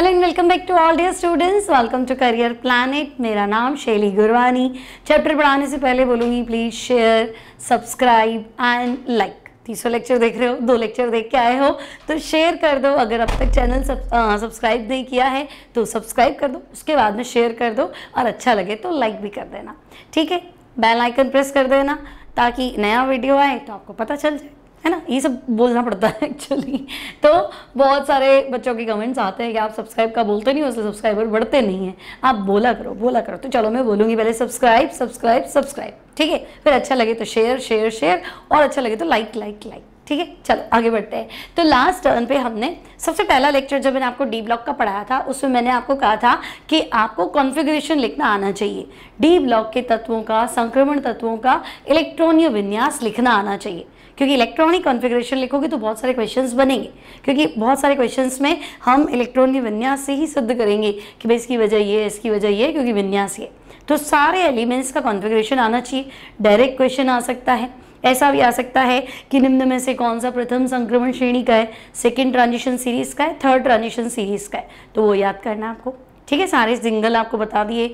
hello and welcome back to all dear students welcome to career planet मेरा नाम Shaili Gurwani chapter पढ़ाने से पहले बोलूँगी please share subscribe and like तीसरा लेक्चर देख रहे हो दो लेक्चर देख के आए हो तो शेयर कर दो अगर अब तक चैनल सब सब्सक्राइब नहीं किया है तो सब्सक्राइब कर दो उसके बाद में शेयर कर दो और अच्छा लगे तो लाइक भी कर देना ठीक है बेल आइकन प्रेस कर देना ताकि नया वीडियो आए तो आपको पता चल जाए है ना ये सब बोलना पड़ता है एक्चुअली तो बहुत सारे बच्चों के कमेंट्स आते हैं कि आप सब्सक्राइब का बोलते नहीं हो उससे सब्सक्राइबर बढ़ते नहीं हैं आप बोला करो बोला करो तो चलो मैं बोलूँगी पहले सब्सक्राइब सब्सक्राइब सब्सक्राइब ठीक है फिर अच्छा लगे तो शेयर शेयर शेयर और अच्छा लगे तो लाइक लाइक लाइक ठीक है चलो आगे बढ़ते हैं तो लास्ट टर्न पे हमने सबसे पहला लेक्चर जब मैंने आपको डी ब्लॉक का पढ़ाया था उसमें मैंने आपको कहा था कि आपको कॉन्फ़िगरेशन लिखना आना चाहिए डी ब्लॉक के तत्वों का संक्रमण तत्वों का इलेक्ट्रॉनिय विन्यास लिखना आना चाहिए क्योंकि इलेक्ट्रॉनिक कॉन्फ़िगरेशन लिखोगे तो बहुत सारे क्वेश्चंस बनेंगे क्योंकि बहुत सारे क्वेश्चंस में हम इलेक्ट्रॉनिक विन्यास से ही सिद्ध करेंगे कि भाई इसकी वजह ये है इसकी वजह ये क्योंकि विन्यास ये तो सारे एलिमेंट्स का कॉन्फिग्रेशन आना चाहिए डायरेक्ट क्वेश्चन आ सकता है ऐसा भी आ सकता है कि निम्न में से कौन सा प्रथम संक्रमण श्रेणी का है सेकेंड ट्रांजिशन सीरीज़ का है थर्ड ट्रांजिशन सीरीज़ का है तो वो याद करना आपको ठीक है सारे जिंगल आपको बता दिए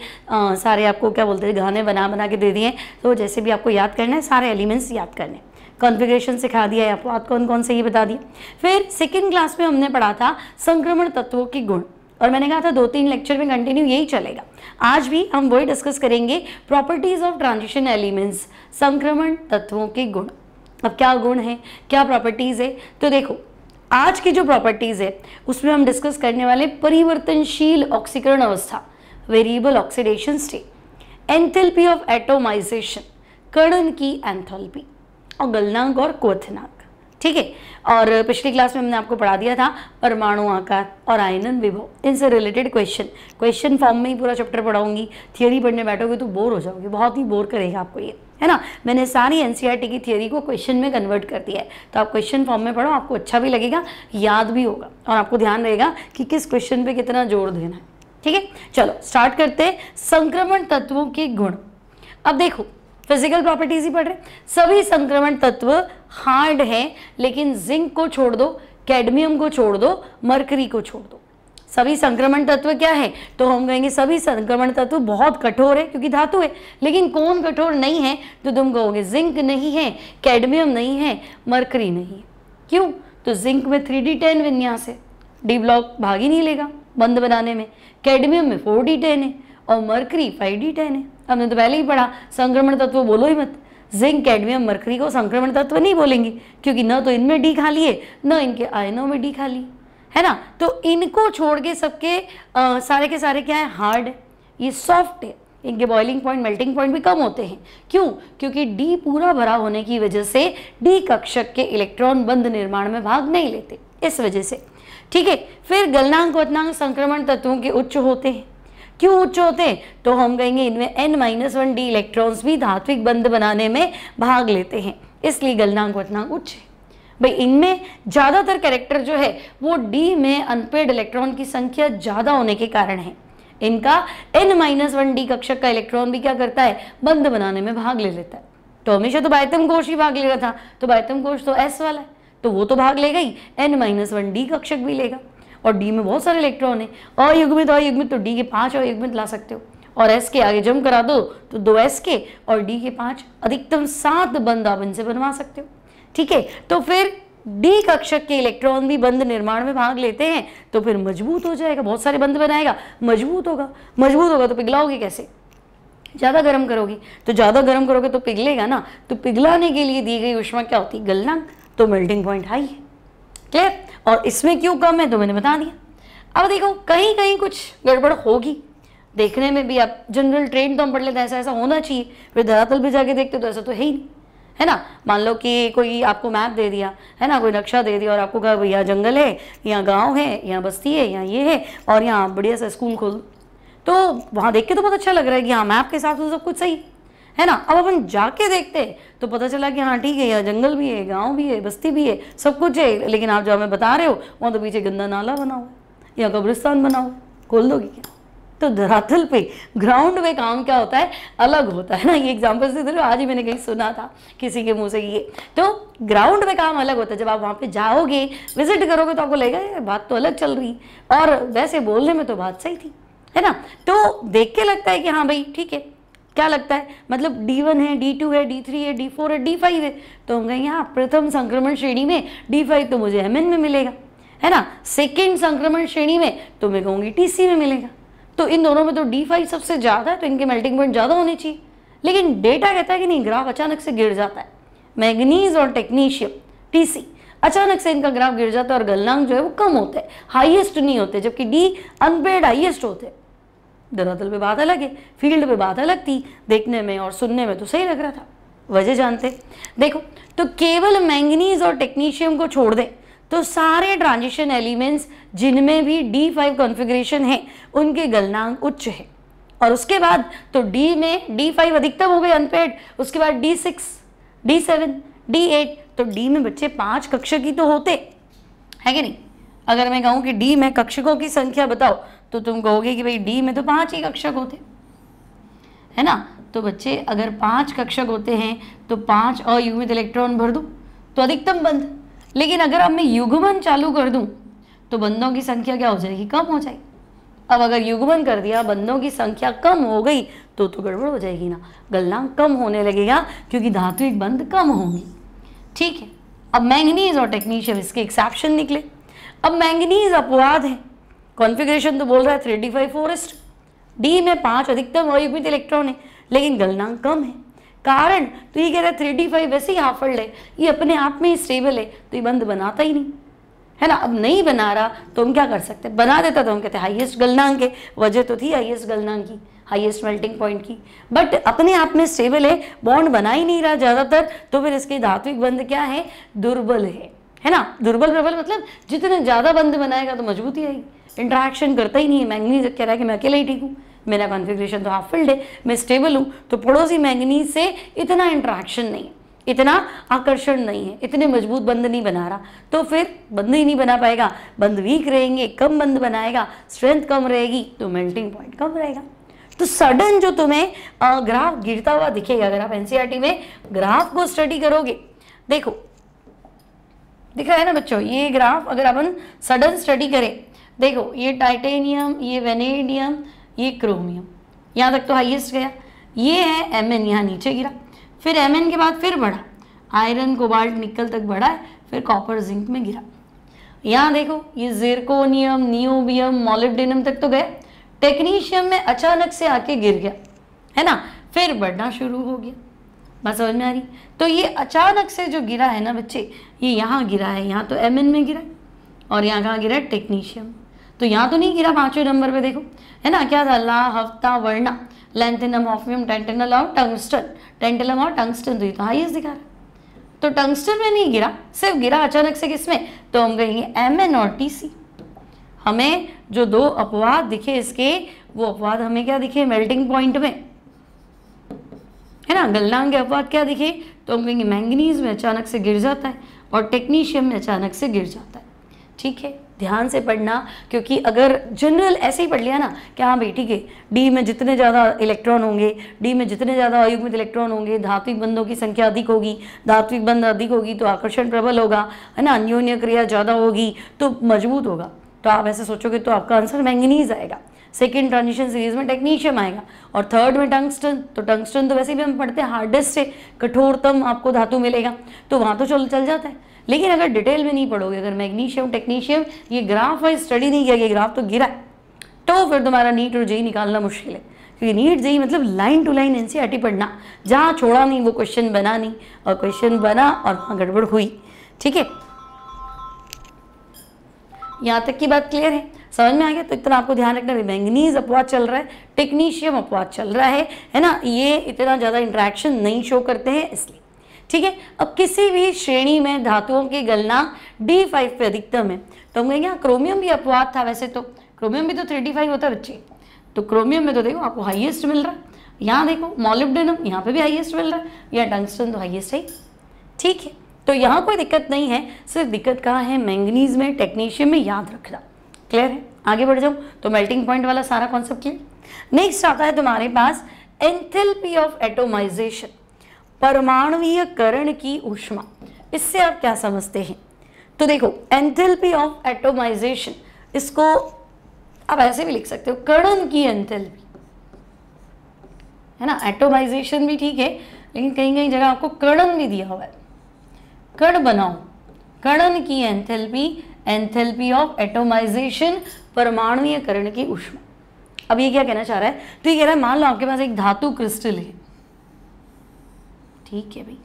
सारे आपको क्या बोलते हैं गाने बना बना के दे दिए तो जैसे भी आपको याद करना है सारे एलिमेंट्स याद करने कॉन्फ़िगरेशन सिखा दिया है आपको कौन कौन से ये बता दिए फिर सेकेंड क्लास में हमने पढ़ा था संक्रमण तत्वों के गुण और मैंने कहा था दो तीन लेक्चर में कंटिन्यू यही चलेगा आज भी हम वही डिस्कस करेंगे प्रॉपर्टीज़ ऑफ ट्रांजिशन एलिमेंट्स संक्रमण तत्वों के गुण अब क्या गुण है क्या प्रॉपर्टीज़ है तो देखो आज की जो प्रॉपर्टीज़ है उसमें हम डिस्कस करने वाले परिवर्तनशील ऑक्सीकरण अवस्था variable oxidation state enthalpy of atomization कर्ण की एंथेल्पी और गलनांक और क्वथनांक ठीक है और पिछली क्लास में हमने आपको पढ़ा दिया था परमाणु आकार और आयनन विभव इनसे रिलेटेड क्वेश्चन क्वेश्चन फॉर्म में ही पूरा चैप्टर पढ़ाऊंगी थियोरी पढ़ने बैठोगे तो बोर हो जाओगे बहुत ही बोर करेगा आपको ये है ना मैंने सारी एनसीईआरटी e की थियोरी को क्वेश्चन में कन्वर्ट कर दिया है तो आप क्वेश्चन फॉर्म में पढ़ो आपको अच्छा भी लगेगा याद भी होगा और आपको ध्यान रहेगा कि किस क्वेश्चन पर कितना जोर देना है ठीक है चलो स्टार्ट करते संक्रमण तत्वों के गुण अब देखो फिजिकल प्रॉपर्टीज ही पढ़ रहे सभी संक्रमण तत्व हार्ड है लेकिन जिंक को छोड़ दो कैडमियम को छोड़ दो मरकरी को छोड़ दो सभी संक्रमण तत्व क्या है तो हम कहेंगे सभी संक्रमण तत्व बहुत कठोर है क्योंकि धातु है लेकिन कौन कठोर नहीं है तो तुम कहोगे जिंक नहीं है कैडमियम नहीं है मरकरी नहीं है क्यों तो जिंक में थ्री डी टेन विन्यास है डी ब्लॉक भाग ही नहीं लेगा बंद बनाने में कैडमियम में फोर डी टेन है और मरकरी फाइव डी टेन है हमने तो पहले ही पढ़ा संक्रमण तत्व बोलो ही मत जिंक कैडमियम मरकरी को संक्रमण तत्व नहीं बोलेंगे क्योंकि न तो इनमें डी खा है न इनके आयनों में डी खा लिए है ना तो इनको छोड़ के सबके सारे के सारे क्या है हार्ड है ये सॉफ्ट है इनके बॉइलिंग पॉइंट मेल्टिंग पॉइंट भी कम होते हैं क्यों क्योंकि डी पूरा भरा होने की वजह से डी कक्षक के इलेक्ट्रॉन बंद निर्माण में भाग नहीं लेते इस वजह से ठीक है फिर गलनांक वतनांक संक्रमण तत्वों के उच्च होते हैं क्यों उच्च होते हैं तो हम कहेंगे इनमें n minus one d electrons भी धात्विक बंध बनाने में भाग लेते हैं इसलिए गलनांक वतनांक उच्च है भाई इनमें ज़्यादातर कैरेक्टर जो है वो डी में अनपेड इलेक्ट्रॉन की संख्या ज़्यादा होने के कारण है इनका एन माइनस वन डी कक्षक का इलेक्ट्रॉन भी क्या करता है बंद बनाने में भाग ले लेता है तो हमेशा तो बायतम कोश ही भाग ले रहा था तो बायतम कोश तो एस वाला है तो वो तो भाग लेगा ही एन माइनस वन डी कक्षक भी लेगा और डी में बहुत सारे इलेक्ट्रॉन है अयुग्मित अयुग्मित तो डी तो के पांच अयुग्मित तो ला सकते हो और एस के आगे जम करा दो तो दो एस के और डी के पांच अधिकतम सात बंद आप इनसे बनवा सकते हो ठीक है तो फिर डी कक्षक के इलेक्ट्रॉन भी बंद निर्माण में भाग लेते हैं तो फिर मजबूत हो जाएगा बहुत सारे बंद बनाएगा मजबूत होगा मजबूत होगा तो पिघलाओगे कैसे ज़्यादा गर्म करोगे तो ज़्यादा गर्म करोगे तो पिघलेगा ना तो पिघलाने के लिए दी गई उष्मा क्या होती है गलनांक तो मेल्टिंग पॉइंट हाई है क्लियर और इसमें क्यों कम है तो मैंने बता दिया अब देखो कहीं कहीं कुछ गड़बड़ होगी देखने में भी अब जनरल ट्रेंड तो हम पढ़ लेते हैं ऐसा ऐसा होना चाहिए फिर धरातल भी जाके देखते तो ऐसा तो है ही नहीं है ना मान लो कि कोई आपको मैप दे दिया है ना कोई नक्शा दे दिया और आपको कहा भैया जंगल है यहाँ गांव है यहाँ बस्ती है यहाँ ये है और यहाँ बढ़िया सा स्कूल खोल तो वहाँ देख के तो बहुत अच्छा लग रहा है कि हाँ मैप के साथ तो सब कुछ सही है ना अब अपन जाके देखते तो पता चला कि हाँ ठीक है यहाँ जंगल भी है गाँव भी है बस्ती भी है सब कुछ है लेकिन आप जो हमें बता रहे हो वहाँ तो पीछे गंदा नाला बनाओ या कब्रिस्तान बनाओ खोल दोगे क्या तो धरातल पे ग्राउंड पे काम क्या होता है अलग होता है ना ये एग्जाम्पल से सिर्फ आज ही मैंने कहीं सुना था किसी के मुंह से ये तो ग्राउंड पे काम अलग होता है जब आप वहाँ पे जाओगे विजिट करोगे तो आपको लगेगा यार बात तो अलग चल रही और वैसे बोलने में तो बात सही थी है ना तो देख के लगता है कि हाँ भाई ठीक है क्या लगता है मतलब डी वन है डी टू है डी थ्री है डी फोर है डी फाइव है तो हम कहेंगे हाँ प्रथम संक्रमण श्रेणी में डी फाइव तो मुझे एम में मिलेगा है ना सेकेंड संक्रमण श्रेणी में तो मैं कहूँगी टी में मिलेगा तो इन दोनों में तो डी फाइव सबसे ज़्यादा है तो इनके मेल्टिंग पॉइंट ज़्यादा होने चाहिए लेकिन डेटा कहता है कि नहीं ग्राफ अचानक से गिर जाता है मैग्नीज और टेक्नीशियम टी अचानक से इनका ग्राफ गिर जाता है और गलनांक जो है वो कम होता है हाइएस्ट नहीं होते जबकि डी अनपेड हाइएस्ट होते हैं धरातल पे बात अलग है फील्ड पे बात अलग थी देखने में और सुनने में तो सही लग रहा था वजह जानते देखो तो केवल मैंगनीज और टेक्नीशियम को छोड़ दें तो सारे ट्रांजिशन एलिमेंट्स जिनमें भी डी फाइव है उनके गलनांक उच्च है और उसके बाद तो डी में डी फाइव अधिकतम हो गए अनपेड उसके बाद d six d seven d eight तो डी में बच्चे पांच कक्षक ही तो होते है कि नहीं अगर मैं कहूं कि डी में कक्षकों की संख्या बताओ तो तुम कहोगे कि भाई डी में तो पांच ही कक्षक होते है ना तो बच्चे अगर पांच कक्षक होते हैं तो पांच अयुग्मित इलेक्ट्रॉन भर दू तो अधिकतम बंद लेकिन अगर अब मैं युगमन चालू कर दूं तो बंदों की संख्या क्या हो जाएगी कम हो जाएगी अब अगर युगमन कर दिया बंदों की संख्या कम हो गई तो तो गड़बड़ हो जाएगी ना गलनांक कम होने लगेगा क्योंकि धातुक बंद कम होंगी ठीक है अब मैंगनीज और टेक्नीशियम इसके एक्सेप्शन निकले अब मैंगनीज अपवाद है कॉन्फ़िगरेशन तो बोल रहा है three D five four s d में पांच अधिकतम अयुग्मित इलेक्ट्रॉन है लेकिन गलनांक कम है कारण तो ये कह रहा है थ्री डी फाइव वैसे ही हाफड़ है ये अपने आप में ही स्टेबल है तो ये बंद बनाता ही नहीं है ना अब नहीं बना रहा तो हम क्या कर सकते हैं बना देता तो हम कहते हाईएस्ट गलनांक है वजह तो थी हाईएस्ट गलनांक की हाईएस्ट मेल्टिंग पॉइंट की बट अपने आप में स्टेबल है बॉन्ड बना ही नहीं रहा ज़्यादातर तो फिर इसके धात्विक बंध क्या है दुर्बल है है ना दुर्बल प्रबल मतलब जितने ज़्यादा बंध बनाएगा तो मजबूती आएगी इंटरेक्शन करता ही नहीं है मैंगनीज कह रहा है कि मैं अकेला ही ठीक हूँ मेरा कॉन्फिग्रेशन तो हाफ फील्ड है मैं स्टेबल हूँ तो पड़ोसी मैंगनीज से इतना इंट्रैक्शन नहीं है इतना आकर्षण नहीं है इतने मजबूत बंद नहीं बना रहा तो फिर बंद ही नहीं बना पाएगा बंद वीक रहेंगे कम बंद बनाएगा स्ट्रेंथ कम रहेगी तो मेल्टिंग पॉइंट कम रहेगा तो सडन जो तुम्हें ग्राफ गिरता हुआ दिखेगा अगर आप एनसीआर e में ग्राफ को स्टडी करोगे देखो दिख रहा है ना बच्चों ये ग्राफ अगर अपन सडन स्टडी करें देखो ये टाइटेनियम ये वेनेडियम ये क्रोमियम यहाँ तक तो हाइएस्ट गया ये है एम एन यहाँ नीचे गिरा फिर एम एन के बाद फिर बढ़ा आयरन कोबाल्ट निकल तक बढ़ा है फिर कॉपर जिंक में गिरा यहाँ देखो ये जेरकोनियम नियोबियम मोलिडेनियम तक तो गया टेक्नीशियम में अचानक से आके गिर गया है ना फिर बढ़ना शुरू हो गया बस समझ में आ रही तो ये अचानक से जो गिरा है ना बच्चे ये यहाँ गिरा है यहाँ तो एम में गिरा और यहाँ कहाँ गिरा है टेक्नीशियम तो यहाँ तो नहीं गिरा पांचवें नंबर पे देखो है ना क्या था ला हफ्ता वर्णा लेंथेनम ऑफियम टेंटेनल और टंगस्टन टेंटेलम और टंगस्टन तो ये तो हाईएस्ट दिखा रहा तो टंगस्टन में नहीं गिरा सिर्फ गिरा अचानक से किसमें तो हम कहेंगे एम एन और टी सी हमें जो दो अपवाद दिखे इसके वो अपवाद हमें क्या दिखे मेल्टिंग पॉइंट में है ना गलनांग के अपवाद क्या दिखे तो हम कहेंगे मैंगनीज में अचानक से गिर जाता है और टेक्नीशियम में अचानक से गिर जाता है ठीक है ध्यान से पढ़ना क्योंकि अगर जनरल ऐसे ही पढ़ लिया ना कि हाँ भाई ठीक है डी में जितने ज़्यादा इलेक्ट्रॉन होंगे डी में जितने ज़्यादा अयुग्मित इलेक्ट्रॉन होंगे धात्विक बंधों की संख्या अधिक होगी धात्विक बंध अधिक होगी तो आकर्षण प्रबल होगा है ना अन्योन्य क्रिया ज़्यादा होगी तो मजबूत होगा तो आप ऐसे सोचोगे तो आपका आंसर मैंगनीज आएगा सेकेंड ट्रांजिशन सीरीज में टेक्नीशियम आएगा और थर्ड में टंगस्टन तो टंगस्टन तो वैसे भी हम पढ़ते हैं हार्डेस्ट है कठोरतम आपको धातु मिलेगा तो वहाँ तो चल चल जाता है लेकिन अगर डिटेल में नहीं पढ़ोगे अगर मैग्नीशियम टेक्नीशियम ये ग्राफ वाइज स्टडी नहीं किया गया ग्राफ तो गिरा तो फिर तुम्हारा नीट और जेई निकालना मुश्किल है क्योंकि नीट जेई मतलब लाइन टू लाइन एन पढ़ना जहाँ छोड़ा नहीं वो क्वेश्चन बना नहीं और क्वेश्चन बना और वहाँ गड़बड़ हुई ठीक है यहाँ तक की बात क्लियर है समझ में आ गया तो इतना आपको ध्यान रखना मैंगनीज अपवाद चल रहा है टेक्नीशियम अपवाद चल रहा है है ना ये इतना ज़्यादा इंट्रैक्शन नहीं शो करते हैं इसलिए ठीक है अब किसी भी श्रेणी में धातुओं की गलना डी फाइव पे अधिकतम है तो हम कहेंगे क्रोमियम हाँ, भी अपवाद था वैसे तो क्रोमियम भी तो थ्री डी फाइव होता है बच्चे तो क्रोमियम में तो देखो आपको हाईएस्ट मिल रहा है यहाँ देखो मॉलिब्डेनम यहाँ पे भी हाइएस्ट मिल रहा तो है या टंगस्टन तो हाईएस्ट है ठीक है तो यहाँ कोई दिक्कत नहीं है सिर्फ दिक्कत कहाँ है मैंगनीज में टेक्नीशियम में याद रखना क्लियर है आगे बढ़ जाऊँ तो मेल्टिंग पॉइंट वाला सारा कॉन्सेप्ट क्लियर नेक्स्ट आता है तुम्हारे पास एंथेल्पी ऑफ एटोमाइजेशन परमाणवीय करण की ऊष्मा इससे आप क्या समझते हैं तो देखो एंथेल्पी ऑफ एटोमाइजेशन इसको आप ऐसे भी लिख सकते हो कणन की एंथेल्पी है ना एटोमाइजेशन भी ठीक है लेकिन कहीं कहीं जगह आपको कणन भी दिया हुआ है कण बनाओ कणन की एंथेल्पी एंथेल्पी ऑफ एटोमाइजेशन परमाणुकरण की ऊष्मा अब ये क्या कहना चाह रहा है तो ये कह रहा है मान लो आपके पास एक धातु क्रिस्टल है ठीक है भाई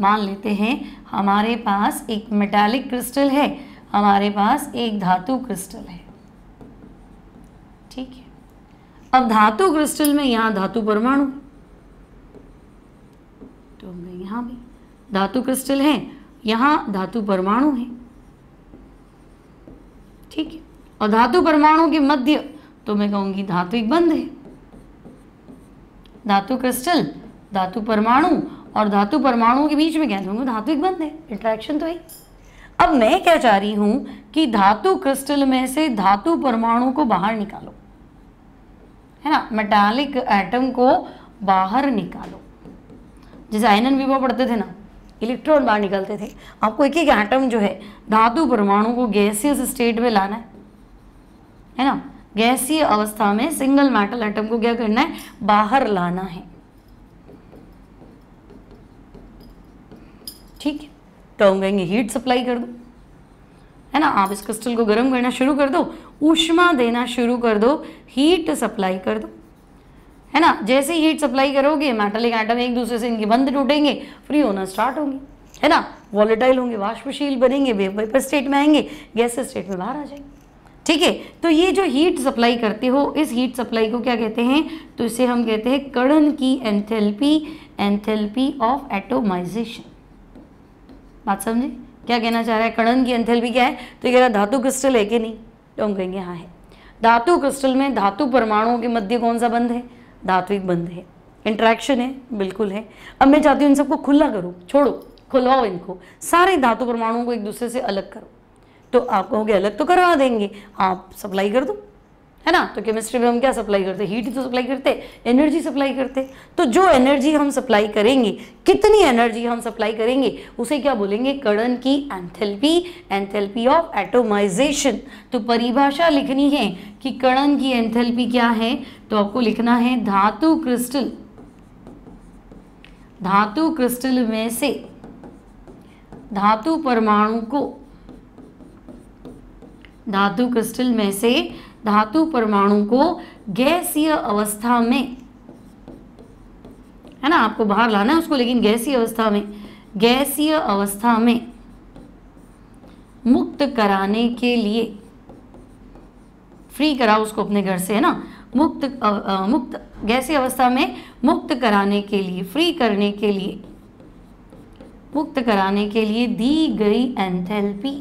मान लेते हैं हमारे पास एक मेटालिक क्रिस्टल है हमारे पास एक धातु क्रिस्टल है ठीक है अब धातु क्रिस्टल में यहाँ धातु परमाणु तो हमने यहाँ भी धातु क्रिस्टल है यहाँ धातु परमाणु है ठीक है और धातु परमाणु के मध्य तो मैं कहूँगी धातु एक बंद है धातु क्रिस्टल धातु परमाणु और धातु परमाणुओं के बीच में क्या दूंगा धातु एक बंद है इंट्रैक्शन तो है अब मैं क्या चाह रही हूँ कि धातु क्रिस्टल में से धातु परमाणु को बाहर निकालो है ना मेटालिक एटम को बाहर निकालो जैसे आयनन विवाह पढ़ते थे ना इलेक्ट्रॉन बाहर निकलते थे आपको एक एक एटम जो है धातु परमाणु को गैसियस स्टेट में लाना है है ना गैसीय अवस्था में सिंगल मेटल एटम को क्या करना है बाहर लाना है ठीक है तो हम कहेंगे हीट सप्लाई कर दो है ना आप इस क्रिस्टल को गर्म करना शुरू कर दो ऊष्मा देना शुरू कर दो हीट सप्लाई कर दो है ना जैसे ही हीट सप्लाई करोगे मेटलिक आइटम एक दूसरे से इनके बंद टूटेंगे फ्री होना स्टार्ट होंगे है ना वॉलेटाइल होंगे वाष्पशील बनेंगे वेपर स्टेट में आएंगे गैस स्टेट में बाहर आ जाएंगे ठीक है तो ये जो हीट सप्लाई करते हो इस हीट सप्लाई को क्या कहते हैं तो इसे हम कहते हैं कड़न की एंथेल्पी एंथेल्पी ऑफ एटोमाइजेशन बात समझे क्या कहना चाह रहा है कणन की भी क्या है तो ये कह रहा धातु क्रिस्टल है कि नहीं तो हम कहेंगे हाँ है धातु क्रिस्टल में धातु परमाणुओं के मध्य कौन सा बंध है धात्विक बंध है इंट्रैक्शन है बिल्कुल है अब मैं चाहती हूँ इन सबको खुला करो छोड़ो खुलवाओ इनको सारे धातु परमाणुओं को एक दूसरे से अलग करो तो आप कहोगे अलग तो करवा देंगे आप सप्लाई कर दो है ना तो केमिस्ट्री में हम क्या सप्लाई करते हीट तो सप्लाई करते एनर्जी सप्लाई करते तो जो एनर्जी हम सप्लाई करेंगे कितनी एनर्जी हम सप्लाई करेंगे उसे क्या बोलेंगे कड़न की एंथेल्पी एंथेल्पी ऑफ एटोमाइजेशन तो परिभाषा लिखनी है कि कड़न की एंथेल्पी क्या है तो आपको लिखना है धातु क्रिस्टल धातु क्रिस्टल में से धातु परमाणु को धातु क्रिस्टल में से धातु परमाणु को गैसीय अवस्था में है ना आपको बाहर लाना है उसको लेकिन गैसीय अवस्था में गैसीय अवस्था में मुक्त कराने के लिए फ्री कराओ उसको अपने घर से है ना मुक्त अ, अ, मुक्त गैसीय अवस्था में मुक्त कराने के लिए फ्री करने के लिए मुक्त कराने के लिए दी गई एंथैल्पी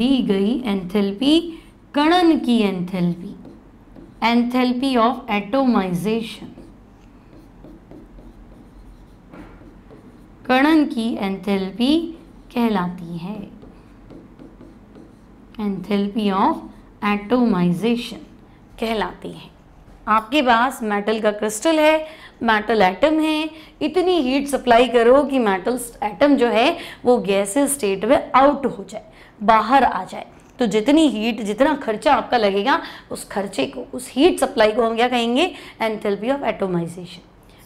दी गई एंथेल्पी कणन की एंथेल्पी एंथेल्पी ऑफ एटोमाइजेशन कणन की एंथेल्पी कहलाती है एंथेल्पी ऑफ एटोमाइजेशन कहलाती है आपके पास मेटल का क्रिस्टल है मेटल एटम है इतनी हीट सप्लाई करो कि मेटल एटम जो है वो गैसेस स्टेट में आउट हो जाए बाहर आ जाए तो जितनी हीट जितना खर्चा आपका लगेगा उस खर्चे को उस हीट सप्लाई को हम क्या कहेंगे एंथेल्पी ऑफ एटोमाइजेशन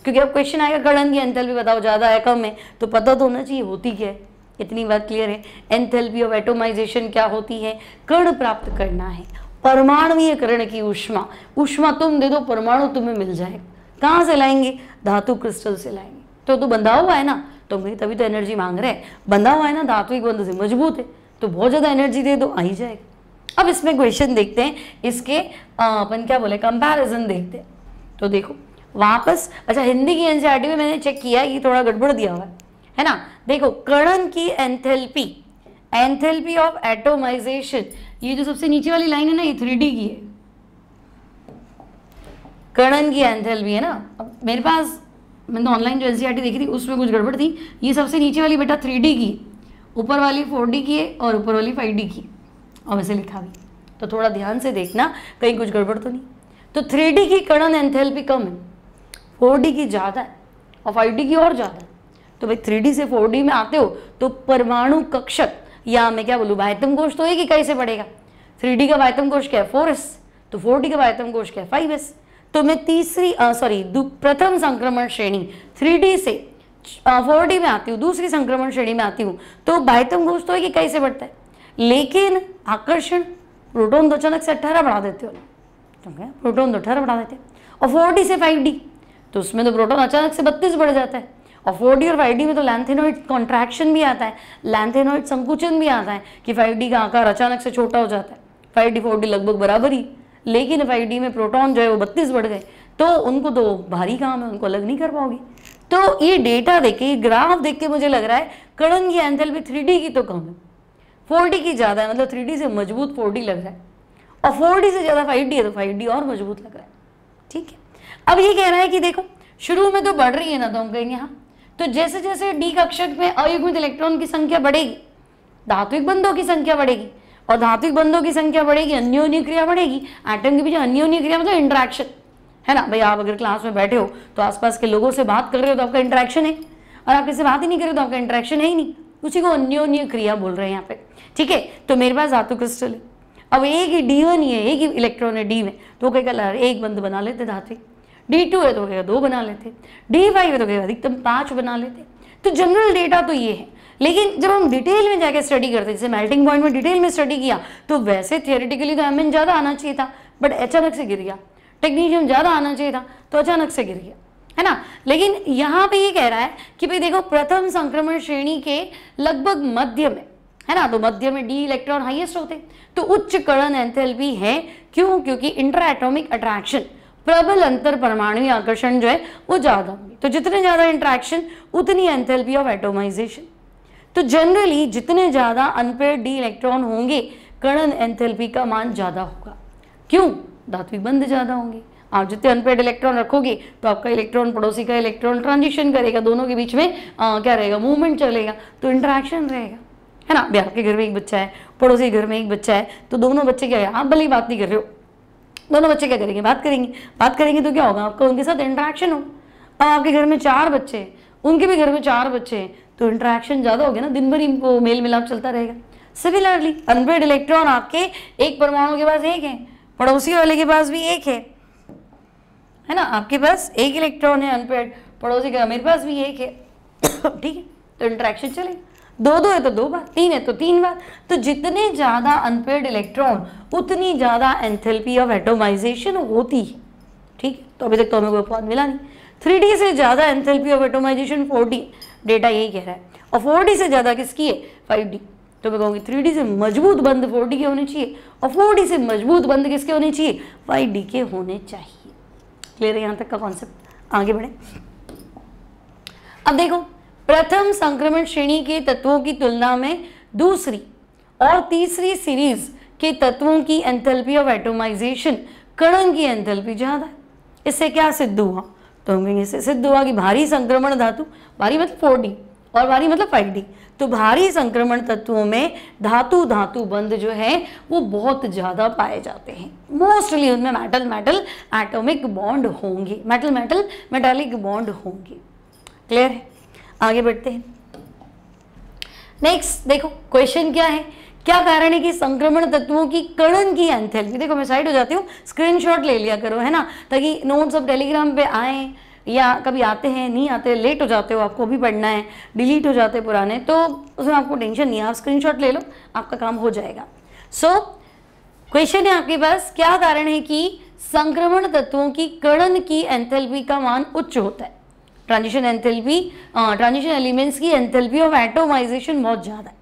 क्योंकि अब क्वेश्चन आएगा गड़न की एंथेल्पी बताओ ज़्यादा है कम है तो पता तो होना चाहिए होती क्या है इतनी बात क्लियर है एंथेल्पी ऑफ एटोमाइजेशन क्या होती है कर्ण प्राप्त करना है परमाणुीय कर्ण की ऊष्मा ऊष्मा तुम दे दो परमाणु तुम्हें मिल जाएगा कहाँ से लाएंगे धातु क्रिस्टल से लाएंगे तो तो बंधा हुआ है ना तो तभी तो एनर्जी मांग रहे हैं बंधा हुआ है ना धातु एक बंधु से मजबूत है तो बहुत ज़्यादा एनर्जी दे दो आ ही जाएगा अब इसमें क्वेश्चन देखते हैं इसके अपन क्या बोले कंपैरिजन देखते हैं तो देखो वापस अच्छा हिंदी की एनसीईआरटी e में मैंने चेक किया ये थोड़ा गड़बड़ दिया हुआ है है ना देखो कणन की एंथेल्पी एंथेल्पी ऑफ एटोमाइजेशन ये जो सबसे नीचे वाली लाइन है ना ये थ्री की है कणन की एंथेल्पी है ना अब मेरे पास मैंने ऑनलाइन तो जो एन e देखी थी उसमें कुछ गड़बड़ थी ये सबसे नीचे वाली बेटा थ्री की है ऊपर वाली फोर डी की है और ऊपर वाली फाइव डी की और वैसे लिखा भी तो थोड़ा ध्यान से देखना कहीं कुछ गड़बड़ तो नहीं तो थ्री डी की कड़न एंथेल्पी कम है फोर डी की ज़्यादा है और फाइव डी की और ज़्यादा है तो भाई थ्री डी से फोर डी में आते हो तो परमाणु कक्षक या मैं क्या बोलूँ बाह्यतम कोश तो एक इकाई से पड़ेगा थ्री डी का बाह्यतम कोश क्या है फोर एस तो फोर डी का बाह्यतम कोष क्या है फाइव एस तो मैं तीसरी सॉरी प्रथम संक्रमण श्रेणी थ्री डी से फॉवर्टी में आती हूँ दूसरी संक्रमण श्रेणी में आती हूँ तो बाह्यतम घोष तो है कि कैसे बढ़ता है लेकिन आकर्षण प्रोटोन तो अचानक से अट्ठारह बढ़ा देते हो ठीक है प्रोटोन तो अठारह बढ़ा देते और और डी से फाइव डी तो उसमें तो प्रोटोन अचानक से बत्तीस बढ़ जाता है और फोर डी और फाइव डी में तो लैंथेनोइड कॉन्ट्रैक्शन भी आता है लैंथेनोइड संकुचन भी आता है कि फाइव डी का आकार अचानक से छोटा हो जाता है फाइव डी फोर डी लगभग बराबर ही लेकिन फाइव डी में प्रोटॉन जो है वो बत्तीस बढ़ गए तो उनको तो भारी काम है उनको अलग नहीं कर पाओगी तो ये डेटा देख ये ग्राफ देख के मुझे लग रहा है कड़न की एंथेल्पी थ्री की तो कम है फोर की ज़्यादा है मतलब थ्री से मजबूत फोर लग रहा है और फोर से ज़्यादा फाइव है तो फाइव और मजबूत लग रहा है ठीक है अब ये कह रहा है कि देखो शुरू में तो बढ़ रही है ना तो हम कहेंगे हाँ तो जैसे जैसे डी कक्षक में अयुग्मित इलेक्ट्रॉन की संख्या बढ़ेगी धात्विक बंधों की संख्या बढ़ेगी और धात्विक बंधों की संख्या बढ़ेगी अन्योन्य क्रिया बढ़ेगी एटम के बीच अन्योन्य क्रिया मतलब इंट्रैक्शन है ना भाई आप अगर क्लास में बैठे हो तो आसपास के लोगों से बात कर रहे हो तो आपका इंट्रैक्शन है और आप किसी बात ही नहीं कर रहे हो तो आपका इंट्रैक्शन है ही नहीं उसी को अन्योन्य क्रिया बोल रहे हैं यहाँ पे ठीक है तो मेरे पास धातु क्रिस्टल है अब एक ही डी वन ही है एक ही इलेक्ट्रॉन है डी में तो कह कल एक बंद बना लेते धातु डी टू है तो कहेगा दो बना लेते डी फाइव है तो कहेगा अधिकतम पाँच बना लेते तो जनरल डेटा तो ये है लेकिन जब हम डिटेल में जाकर स्टडी करते जैसे मेल्टिंग पॉइंट में डिटेल में स्टडी किया तो वैसे थियोरिटिकली तो एम ज़्यादा आना चाहिए था बट अचानक से गिर गया मैग्नीशियम ज़्यादा आना चाहिए था तो अचानक से गिर गया है ना लेकिन यहाँ पे ये कह रहा है कि भाई देखो प्रथम संक्रमण श्रेणी के लगभग मध्य में है ना तो मध्य में डी इलेक्ट्रॉन हाइएस्ट होते तो उच्च कड़न एंथेल्पी है क्यों क्योंकि इंट्रा एटोमिक अट्रैक्शन प्रबल अंतर परमाणु आकर्षण जो है वो ज़्यादा होंगे तो जितने ज़्यादा इंट्रैक्शन उतनी एंथेल्पी ऑफ एटोमाइजेशन तो जनरली जितने ज़्यादा अनपेड डी इलेक्ट्रॉन होंगे कणन एंथेल्पी का मान ज़्यादा होगा क्यों धात्विक बंद ज़्यादा होंगे आप जितने अनपेड इलेक्ट्रॉन रखोगे तो आपका इलेक्ट्रॉन पड़ोसी का इलेक्ट्रॉन ट्रांजिशन करेगा दोनों के बीच में आ, क्या रहेगा मूवमेंट चलेगा तो इंट्रैक्शन रहेगा है ना बिहार के घर में एक बच्चा है पड़ोसी घर में एक बच्चा है तो दोनों बच्चे क्या है आप भले ही बात नहीं कर रहे हो दोनों बच्चे क्या करेंगे बात करेंगे बात करेंगे तो क्या होगा आपका उनके साथ इंटरेक्शन हो अब आपके घर में चार बच्चे हैं उनके भी घर में चार बच्चे हैं तो इंटरेक्शन ज़्यादा हो गया ना दिन भर इनको मेल मिलाप चलता रहेगा सिमिलरली अनपेड इलेक्ट्रॉन आपके एक परमाणु के पास एक है पड़ोसी वाले के पास भी एक है है ना आपके पास एक इलेक्ट्रॉन है अनपेड पड़ोसी का मेरे पास भी एक है ठीक है तो इंट्रैक्शन चलेगा दो दो है तो दो बार तीन है तो तीन बार तो जितने ज़्यादा अनपेड इलेक्ट्रॉन उतनी ज़्यादा एंथेल्पी ऑफ एटोमाइजेशन होती है ठीक है तो अभी तक तो हमें कोई अपवाद मिला नहीं थ्री से ज़्यादा enthalpy of atomization four data यही कह रहा है और फोर से ज़्यादा किसकी है फाइव तो मैं कहूँगी थ्री से मजबूत बंद फोर के होने चाहिए और फोर से मजबूत बंद किसके होने चाहिए फाइव के होने चाहिए क्लियर है यहाँ तक का कॉन्सेप्ट आगे बढ़े अब देखो प्रथम संक्रमण श्रेणी के तत्वों की तुलना में दूसरी और तीसरी सीरीज के तत्वों की एंथैल्पी ऑफ एटोमाइजेशन कणन की एंथैल्पी ज़्यादा है इससे क्या सिद्ध हुआ तो हम कहेंगे इससे सिद्ध हुआ कि भारी संक्रमण धातु भारी मतलब फोर और भारी मतलब फाइव तो भारी संक्रमण तत्वों में धातु धातु बंध जो है वो बहुत ज़्यादा पाए जाते हैं मोस्टली उनमें मेटल मेटल एटॉमिक बॉन्ड होंगे मेटल मेटल मेटालिक बॉन्ड होंगे क्लियर है आगे बढ़ते हैं नेक्स्ट देखो क्वेश्चन क्या है क्या कारण है कि संक्रमण तत्वों की कणन की एंथेल्पी देखो मैं साइड हो जाती हूँ स्क्रीनशॉट ले लिया करो है ना ताकि नोट्स अब टेलीग्राम पे आए या कभी आते हैं नहीं आते लेट हो जाते हो आपको भी पढ़ना है डिलीट हो जाते पुराने तो उसमें आपको टेंशन नहीं है आप स्क्रीनशॉट ले लो आपका काम हो जाएगा सो so, क्वेश्चन है आपके पास क्या कारण है कि संक्रमण तत्वों की कड़न की एंथेल्पी का मान उच्च होता है ट्रांजिशन एंथेल्पी ट्रांजिशन एलिमेंट्स की एंथेल्पी ऑफ एटोमाइजेशन बहुत ज़्यादा है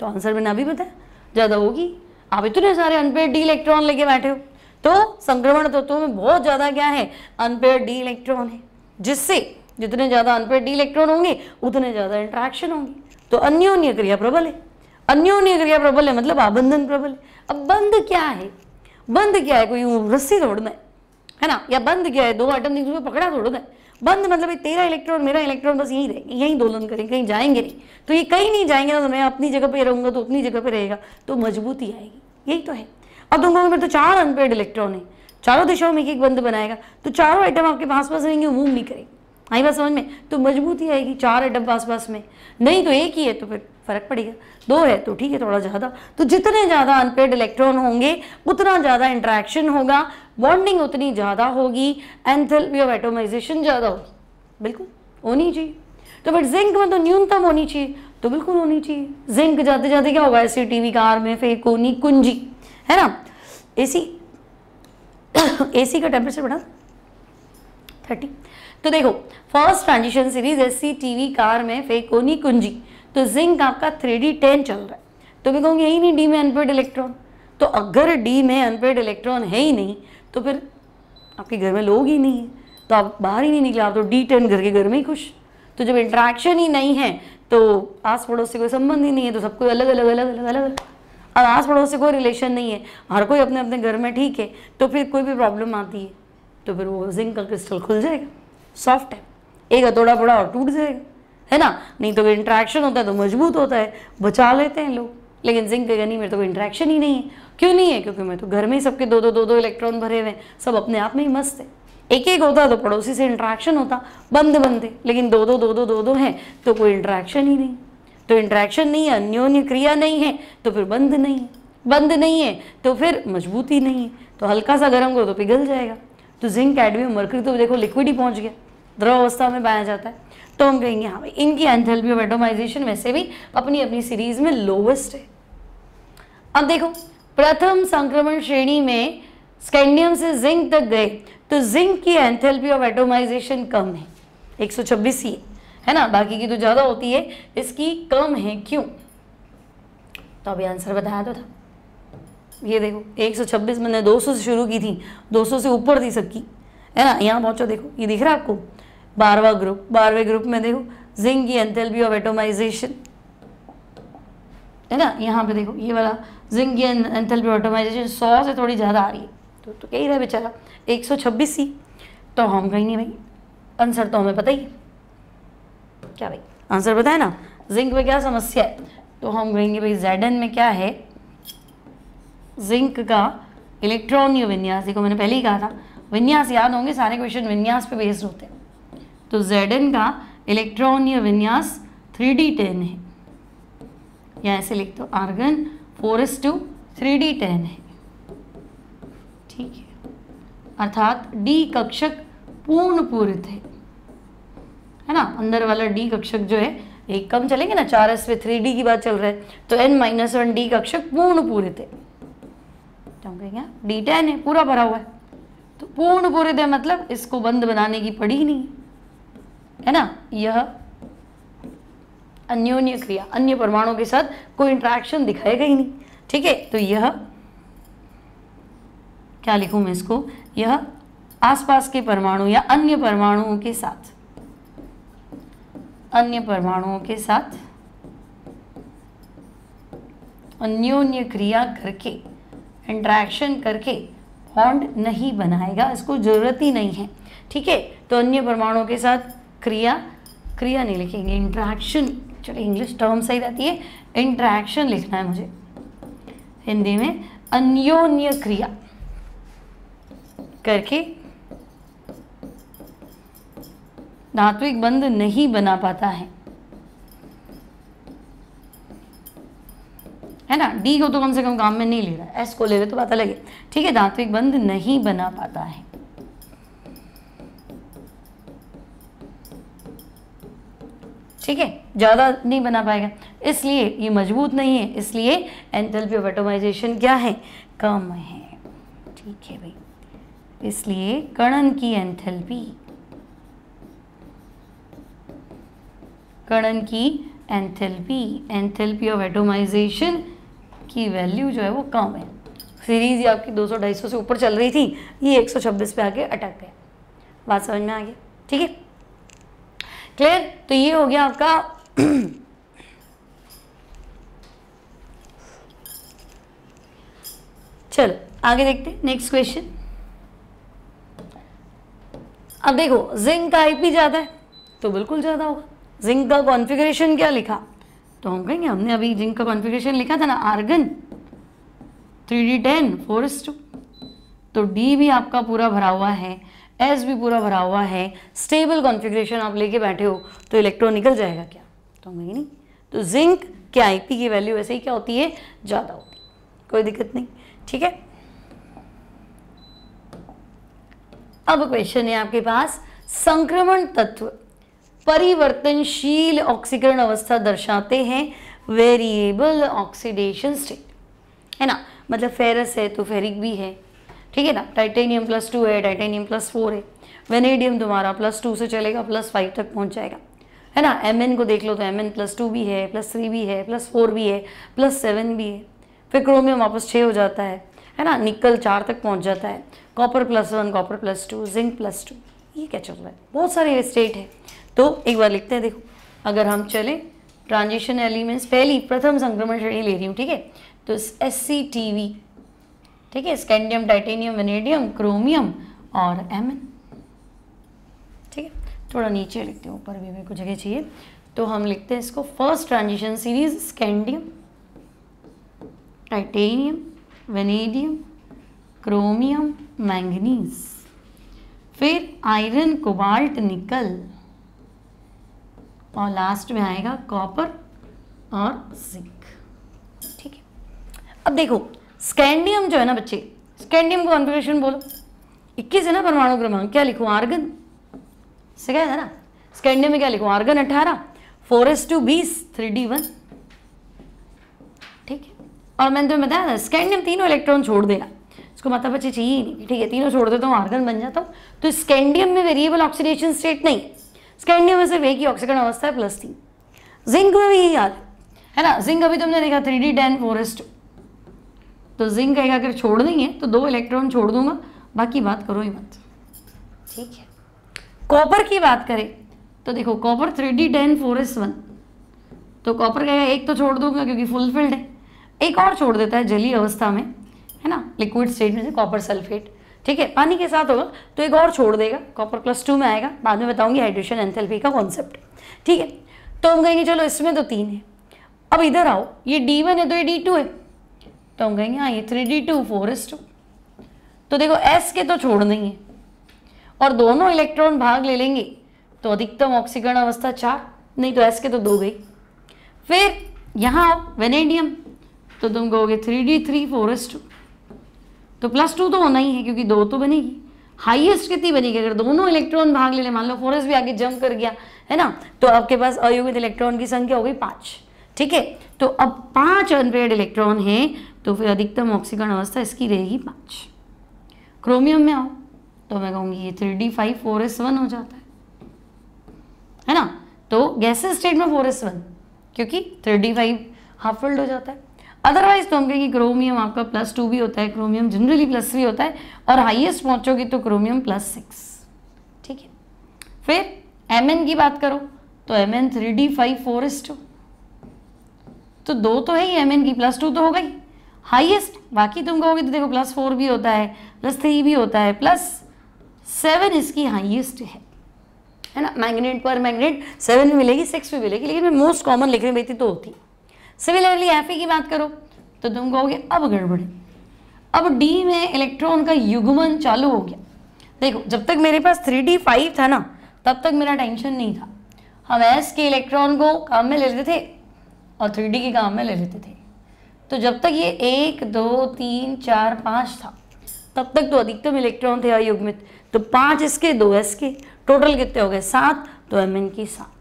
तो आंसर मैंने अभी बताया ज़्यादा होगी आप इतने सारे अनपेड डी इलेक्ट्रॉन लेके बैठे हो तो संक्रमण तत्वों में बहुत ज़्यादा क्या है अनपेड डी इलेक्ट्रॉन है जिससे जितने ज़्यादा अनपेड डी इलेक्ट्रॉन होंगे उतने ज़्यादा इंट्रैक्शन होंगे तो अन्योन्य क्रिया प्रबल है अन्योन्य क्रिया प्रबल है मतलब आबंधन प्रबल है अब बंद क्या है बंद क्या है कोई रस्सी तोड़ना है है ना या बंद क्या है दो आइटम एक पकड़ा तोड़ना है बंद मतलब तेरा इलेक्ट्रॉन मेरा इलेक्ट्रॉन बस यहीं रहेंगे यहीं दोलन करेंगे कहीं जाएंगे नहीं तो ये कहीं नहीं जाएंगे ना तो मैं अपनी जगह पर रहूंगा तो अपनी जगह पर रहेगा तो मजबूती आएगी यही तो है अब तुम कहोगे मेरे तो चार अनपेड इलेक्ट्रॉन है चारों दिशाओं में एक एक बंद बनाएगा तो चारों आइटम आपके पास पास रहेंगे मूव नहीं करेंगे आई बात समझ में तो मजबूती आएगी चार आइटम पास पास में नहीं तो एक ही है तो फिर फर्क पड़ेगा दो है तो ठीक है थोड़ा ज़्यादा तो जितने ज़्यादा अनपेड इलेक्ट्रॉन होंगे उतना ज़्यादा इंट्रैक्शन होगा बॉन्डिंग उतनी ज़्यादा होगी एंथेल्पी ऑफ एटोमाइजेशन ज़्यादा होगी बिल्कुल होनी चाहिए तो फिर जिंक में तो न्यूनतम होनी चाहिए तो बिल्कुल होनी चाहिए जिंक जाते जाते क्या होगा ऐसी टीवी कार में होनी कुंजी है ना ऐसी एसी का टेम्परेचर बढ़ा थर्टी तो देखो first transition series AC TV car में फेकोनी कुंजी तो जिंक आपका थ्री डी टेन चल रहा है तो मैं कहूँगी यही नहीं डी में अनपेड इलेक्ट्रॉन तो अगर डी में अनपेड इलेक्ट्रॉन है ही नहीं तो फिर आपके घर में लोग ही नहीं है तो आप बाहर ही नहीं निकले आप तो डी टेन घर के घर में ही खुश तो जब इंट्रैक्शन ही नहीं है तो आस पड़ोस से कोई संबंध ही नहीं है तो सबको अलग अलग अलग अलग अलग अलग और आस पड़ोस से कोई रिलेशन नहीं है हर कोई अपने अपने घर में ठीक है तो फिर कोई भी प्रॉब्लम आती है तो फिर वो जिंक का क्रिस्टल खुल जाएगा सॉफ्ट है एक हथौड़ा पड़ा और टूट जाएगा है ना नहीं तो इंट्रैक्शन होता है तो मजबूत होता है बचा लेते हैं लोग लेकिन जिंक कहेगा नहीं मेरे तो कोई इंट्रैक्शन ही नहीं है क्यों नहीं है क्योंकि मैं तो घर में ही सबके दो दो दो दो इलेक्ट्रॉन भरे हुए हैं सब अपने आप में ही मस्त है एक एक होता तो पड़ोसी से इंट्रैक्शन होता बंद बंद लेकिन दो दो दो दो दो दो हैं तो कोई इंट्रैक्शन ही नहीं तो इंट्रैक्शन नहीं है अन्योन्य क्रिया नहीं है तो फिर बंद नहीं है बंद नहीं है तो फिर मजबूती नहीं है तो हल्का सा गर्म करो तो पिघल जाएगा तो जिंक कैडमियम मरकरी तो देखो लिक्विड ही पहुंच गया द्रव अवस्था में पाया जाता है तो हम कहेंगे हाँ भाई इनकी एंथेल्पी ऑफ एटोमाइजेशन वैसे भी अपनी अपनी सीरीज में लोवेस्ट है अब देखो प्रथम संक्रमण श्रेणी में स्कैंडियम से जिंक तक गए तो जिंक की एंथेल्पी ऑफ एटोमाइजेशन कम है 126 सौ ही है ना बाकी की तो ज़्यादा होती है इसकी कम है क्यों तो अभी आंसर बताया तो था ये देखो 126 मैंने 200 से शुरू की थी 200 से ऊपर थी सबकी है ना यहाँ पहुँचो देखो ये दिख रहा है आपको बारवा ग्रुप बारहवें ग्रुप में देखो जिंक की एंथेल्पी ऑफ एटोमाइजेशन है ना यहाँ पे देखो ये वाला जिंक की एंथेल्पी ऑफ एटोमाइजेशन सौ से थोड़ी ज़्यादा आ रही है तो, तो कह ही रहा बेचारा एक सौ सी तो हम कहीं नहीं भाई आंसर तो हमें पता ही है क्या भाई आंसर बताए ना जिंक में क्या समस्या है तो हम कहेंगे भाई जेडन में क्या है जिंक का इलेक्ट्रॉन या विन्यास देखो मैंने पहले ही कहा था विन्यास याद होंगे सारे क्वेश्चन विन्यास पे बेस्ड होते हैं तो जेडन का इलेक्ट्रॉन या विन्यास थ्री डी टेन है या ऐसे लिख दो argon four s two three d ten है ठीक है अर्थात डी कक्षक पूर्ण पूरित है है ना अंदर वाला डी कक्षक जो है एक कम चलेंगे ना चार एस पे थ्री डी की बात चल रहा है तो एन माइनस वन डी कक्षक पूर्ण पूरे थे डी टेन है पूरा भरा हुआ है तो पूर्ण पूरे थे मतलब इसको बंद बनाने की पड़ी ही नहीं है ना यह अन्योन्य क्रिया अन्य परमाणु के साथ कोई इंट्रैक्शन दिखाएगा ही नहीं ठीक है तो यह क्या लिखूं मैं इसको यह आसपास के परमाणु या अन्य परमाणुओं के साथ अन्य परमाणुओं के साथ अन्योन्य क्रिया करके इंट्रैक्शन करके बॉन्ड नहीं बनाएगा इसको ज़रूरत ही नहीं है ठीक है तो अन्य परमाणुओं के साथ क्रिया क्रिया नहीं लिखेंगे इंट्रैक्शन चलो इंग्लिश टर्म सही रहती है इंट्रैक्शन लिखना है मुझे हिंदी में अन्योन्य क्रिया करके धात्विक बंध नहीं बना पाता है है ना डी को तो कम से कम काम में नहीं ले रहा एस को ले रहे तो पता लगे ठीक है धात्विक बंध नहीं बना पाता है ठीक है ज़्यादा नहीं बना पाएगा इसलिए ये मजबूत नहीं है इसलिए एंथेल्पी ऑफ एटोमाइजेशन क्या है कम है ठीक है भाई इसलिए कणन की एंथेल्पी कणन की एंथेल्पी एंथेल्पी ऑफ एटोमाइजेशन की वैल्यू जो है वो कम है सीरीज ये आपकी 200 250 से ऊपर चल रही थी ये 126 पे आके अटक गए बात समझ में आ गई ठीक है क्लियर तो ये हो गया आपका चलो आगे देखते हैं नेक्स्ट क्वेश्चन अब देखो जिंक का आईपी ज़्यादा है तो बिल्कुल ज़्यादा होगा जिंक का कॉन्फ़िगरेशन क्या लिखा तो हम कहेंगे हमने अभी जिंक का कॉन्फ़िगरेशन लिखा था ना argon three d ten four s two तो डी भी आपका पूरा भरा हुआ है एस भी पूरा भरा हुआ है स्टेबल कॉन्फ़िगरेशन आप लेके बैठे हो तो इलेक्ट्रॉन निकल जाएगा क्या तो हम कहेंगे नहीं तो जिंक के आई की वैल्यू ऐसे ही क्या होती है ज़्यादा होती है कोई दिक्कत नहीं ठीक है अब क्वेश्चन है आपके पास संक्रमण तत्व परिवर्तनशील ऑक्सीकरण अवस्था दर्शाते हैं वेरिएबल ऑक्सीडेशन स्टेट है ना मतलब फेरस है तो फेरिक भी है ठीक है ना टाइटेनियम प्लस टू है टाइटेनियम प्लस फोर है वेनेडियम तुम्हारा प्लस टू से चलेगा प्लस फाइव तक पहुंच जाएगा है ना एम को देख लो तो एम एन प्लस टू भी है प्लस थ्री भी है प्लस फोर भी है प्लस सेवन भी है फिर क्रोमियम वापस छः हो जाता है है ना निकल चार तक पहुंच जाता है copper plus one copper plus two zinc plus two ये क्या चल रहा है बहुत सारे स्टेट है तो एक बार लिखते हैं देखो अगर हम चले ट्रांजिशन एलिमेंट्स पहली प्रथम संक्रमण श्रेणी ले रही हूँ ठीक है तो एस सी टी वी ठीक है स्कैंडियम टाइटेनियम वेनेडियम क्रोमियम और एम ठीक है थोड़ा नीचे लिखते हैं ऊपर भी मेरे को जगह चाहिए तो हम लिखते हैं इसको first transition series scandium titanium vanadium chromium manganese फिर आयरन कोबाल्ट निकल और लास्ट में आएगा कॉपर और जिंक ठीक है अब देखो स्कैंडियम जो है ना बच्चे स्कैंडियम को कॉन्फ़िगरेशन बोलो इक्कीस है ना परमाणु क्रमांक क्या लिखो आर्गन सिखाया है ना स्कैंडियम में क्या लिखो आर्गन अठारह फोर एस टू बीस थ्री डी वन ठीक है और मैंने तुम्हें बताया था स्कैंडियम तीनों इलेक्ट्रॉन छोड़ देना इसको माता मतलब बच्चे चाहिए नहीं ठीक है तीनों छोड़ देता हूँ आर्गन बन जाता हूँ तो स्कैंडियम में वेरिएबल ऑक्सीडेशन स्टेट नहीं स्कैंडियम में सिर्फ एक ही ऑक्सीकरण अवस्था है प्लस तीन जिंक में भी यही हाल है ना जिंक अभी तुमने देखा थ्री डी टेन टू तो जिंक एक अगर छोड़ देंगे तो दो इलेक्ट्रॉन छोड़ दूंगा बाकी बात करो ही मत ठीक है कॉपर की बात करें तो देखो copper three d ten four s one तो कॉपर कहेगा एक तो छोड़ दूंगा क्योंकि फुलफिल्ड है एक और छोड़ देता है जली अवस्था में है ना लिक्विड स्टेट में से कॉपर सल्फेट ठीक है पानी के साथ होगा तो एक और छोड़ देगा कॉपर प्लस टू में आएगा बाद में बताऊंगी हाइड्रेशन एंथेल्पी का कॉन्सेप्ट ठीक है तो हम कहेंगे चलो इसमें तो तीन है अब इधर आओ ये डी वन है तो ये डी टू है तो हम कहेंगे हाँ ये three d two four s two तो देखो एस के तो छोड़ नहीं है और दोनों इलेक्ट्रॉन भाग ले लेंगे तो अधिकतम ऑक्सीकरण अवस्था चार नहीं तो एस के तो दो गई फिर यहाँ आओ वेनेडियम तो तुम कहोगे three d three four s two तो प्लस टू तो होना ही है क्योंकि दो तो बनेगी हाईएस्ट कितनी बनेगी अगर दोनों इलेक्ट्रॉन भाग ले मान लो फोरस भी आगे जम कर गया है ना तो आपके पास अयुगित इलेक्ट्रॉन की संख्या हो गई पांच ठीक है तो अब पांच अनपेड इलेक्ट्रॉन है तो फिर अधिकतम ऑक्सीकरण अवस्था इसकी रहेगी पांच क्रोमियम में आओ तो मैं कहूंगी ये three D five four s one हो जाता है है ना तो गैसे स्टेट में फोर एस वन क्योंकि three D five half filled हो जाता है अदरवाइज तो हम कहेंगे क्रोमियम आपका प्लस टू भी होता है क्रोमियम जनरली प्लस थ्री होता है और हाइएस्ट पहुंचोगे तो क्रोमियम प्लस सिक्स ठीक है फिर एम की बात करो तो M N three D five four s two तो दो तो है ही एम की प्लस टू तो हो गई हाइएस्ट बाकी तुम कहोगे तो देखो प्लस फोर भी होता है प्लस थ्री भी होता है प्लस सेवन इसकी हाइएस्ट है है ना मैग्नेट पर मैग्नेट सेवन भी मिलेगी सिक्स भी मिलेगी लेकिन मैं मोस्ट कॉमन लिख रही थी तो होती है सिमिलरली एफ e की बात करो तो तुम कहोगे अब गड़बड़ी अब डी में इलेक्ट्रॉन का युगमन चालू हो गया देखो जब तक मेरे पास थ्री डी फाइव था ना तब तक मेरा टेंशन नहीं था हम एस के इलेक्ट्रॉन को काम में ले लेते थे और थ्री डी के काम में ले लेते थे तो जब तक ये एक दो तीन चार पाँच था तब तक तो अधिकतम इलेक्ट्रॉन थे अयुग्मित तो पाँच इसके दो एस के टोटल कितने हो गए सात तो एम एन की सात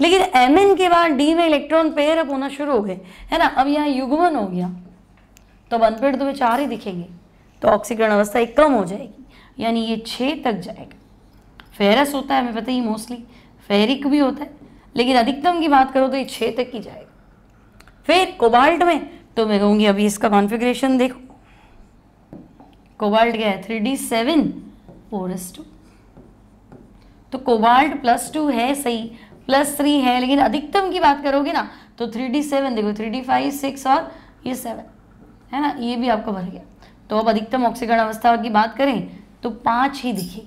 लेकिन एम के बाद डी में इलेक्ट्रॉन पेयर अप होना शुरू हो गए है ना अब यहाँ युगमन हो गया तो अब अनपेड दो चार ही दिखेंगे तो ऑक्सीकरण अवस्था एक कम हो जाएगी यानी ये छः तक जाएगा फेरस होता है हमें पता ही मोस्टली फेरिक भी होता है लेकिन अधिकतम की बात करो तो ये छः तक ही जाएगा फिर कोबाल्ट में तो मैं कहूँगी अभी इसका कॉन्फिग्रेशन देखो कोबाल्ट क्या है three D seven four s two तो कोबाल्ट प्लस टू है सही प्लस थ्री है लेकिन अधिकतम की बात करोगे ना तो थ्री डी सेवन देखो थ्री डी फाइव सिक्स और ये सेवन है ना ये भी आपको भर गया तो अब अधिकतम ऑक्सीकरण अवस्था की बात करें तो पाँच ही दिखेगी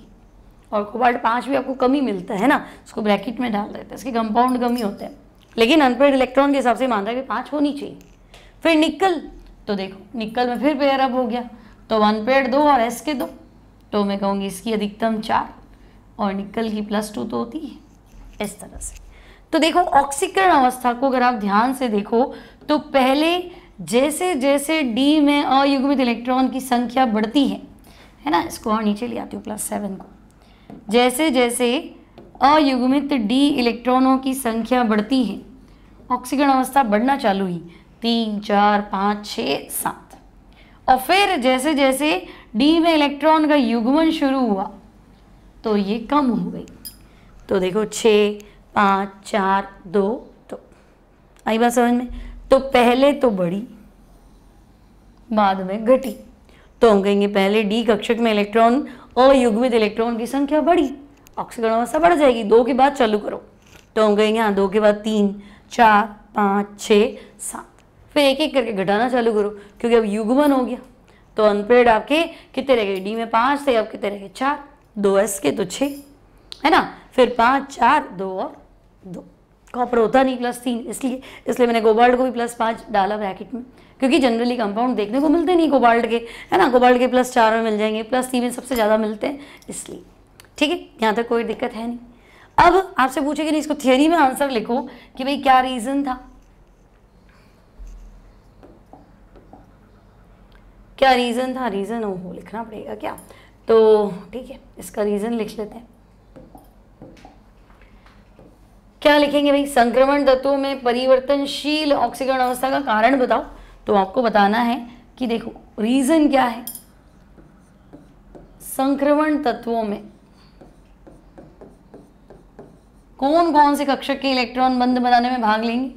और कोबाल्ट पाँच भी आपको कमी मिलता है ना उसको ब्रैकेट में डाल देते हैं इसके कंपाउंड कमी होते हैं लेकिन अनपेड इलेक्ट्रॉन के हिसाब से मान रहा है कि पाँच होनी चाहिए फिर निकल तो देखो निकल में फिर पेयर अप हो गया तो अनपेड दो और एस के दो तो मैं कहूँगी इसकी अधिकतम चार और निकल की प्लस टू तो होती है इस तरह से तो देखो ऑक्सीकरण अवस्था को अगर आप ध्यान से देखो तो पहले जैसे जैसे डी में अयुग्मित इलेक्ट्रॉन की संख्या बढ़ती है है ना इसको और नीचे ले आती हूँ प्लस सेवन को जैसे जैसे अयुग्मित डी इलेक्ट्रॉनों की संख्या बढ़ती है ऑक्सीकरण अवस्था बढ़ना चालू हुई तीन चार पाँच छः सात और फिर जैसे जैसे डी में इलेक्ट्रॉन का युग्मन शुरू हुआ तो ये कम हो गई तो देखो छ पाँच चार दो तो आई बात समझ में तो पहले तो बड़ी बाद में घटी तो हम कहेंगे पहले डी कक्षक में इलेक्ट्रॉन अयुग्मित तो इलेक्ट्रॉन की संख्या बढ़ी ऑक्सीकरण अवस्था बढ़ जाएगी दो के बाद चालू करो तो हम कहेंगे हाँ दो के बाद तीन चार पाँच छः सात फिर एक एक करके घटाना चालू करो क्योंकि अब युग्मन हो गया तो अनपेड आपके कितने रह गए डी में पाँच थे अब कितने रह गए चार दो एस के तो छः है ना फिर पाँच चार दो और दो कॉपर होता नहीं प्लस तीन इसलिए इसलिए मैंने गोबाल्ट को भी प्लस पाँच डाला ब्रैकेट में क्योंकि जनरली कंपाउंड देखने को मिलते नहीं कोबाल्ट के है ना कोबाल्ट के प्लस चार में मिल जाएंगे प्लस तीन में सबसे ज़्यादा मिलते हैं इसलिए ठीक है यहाँ तक कोई दिक्कत है नहीं अब आपसे पूछे कि नहीं इसको थियोरी में आंसर लिखो कि भाई क्या रीज़न था क्या रीज़न था रीज़न हो लिखना पड़ेगा क्या तो ठीक है इसका रीज़न लिख लेते हैं क्या लिखेंगे भाई संक्रमण तत्वों में परिवर्तनशील ऑक्सीकरण अवस्था का कारण बताओ तो आपको बताना है कि देखो रीजन क्या है संक्रमण तत्वों में कौन कौन से कक्षक के इलेक्ट्रॉन बंद बनाने में भाग लेंगे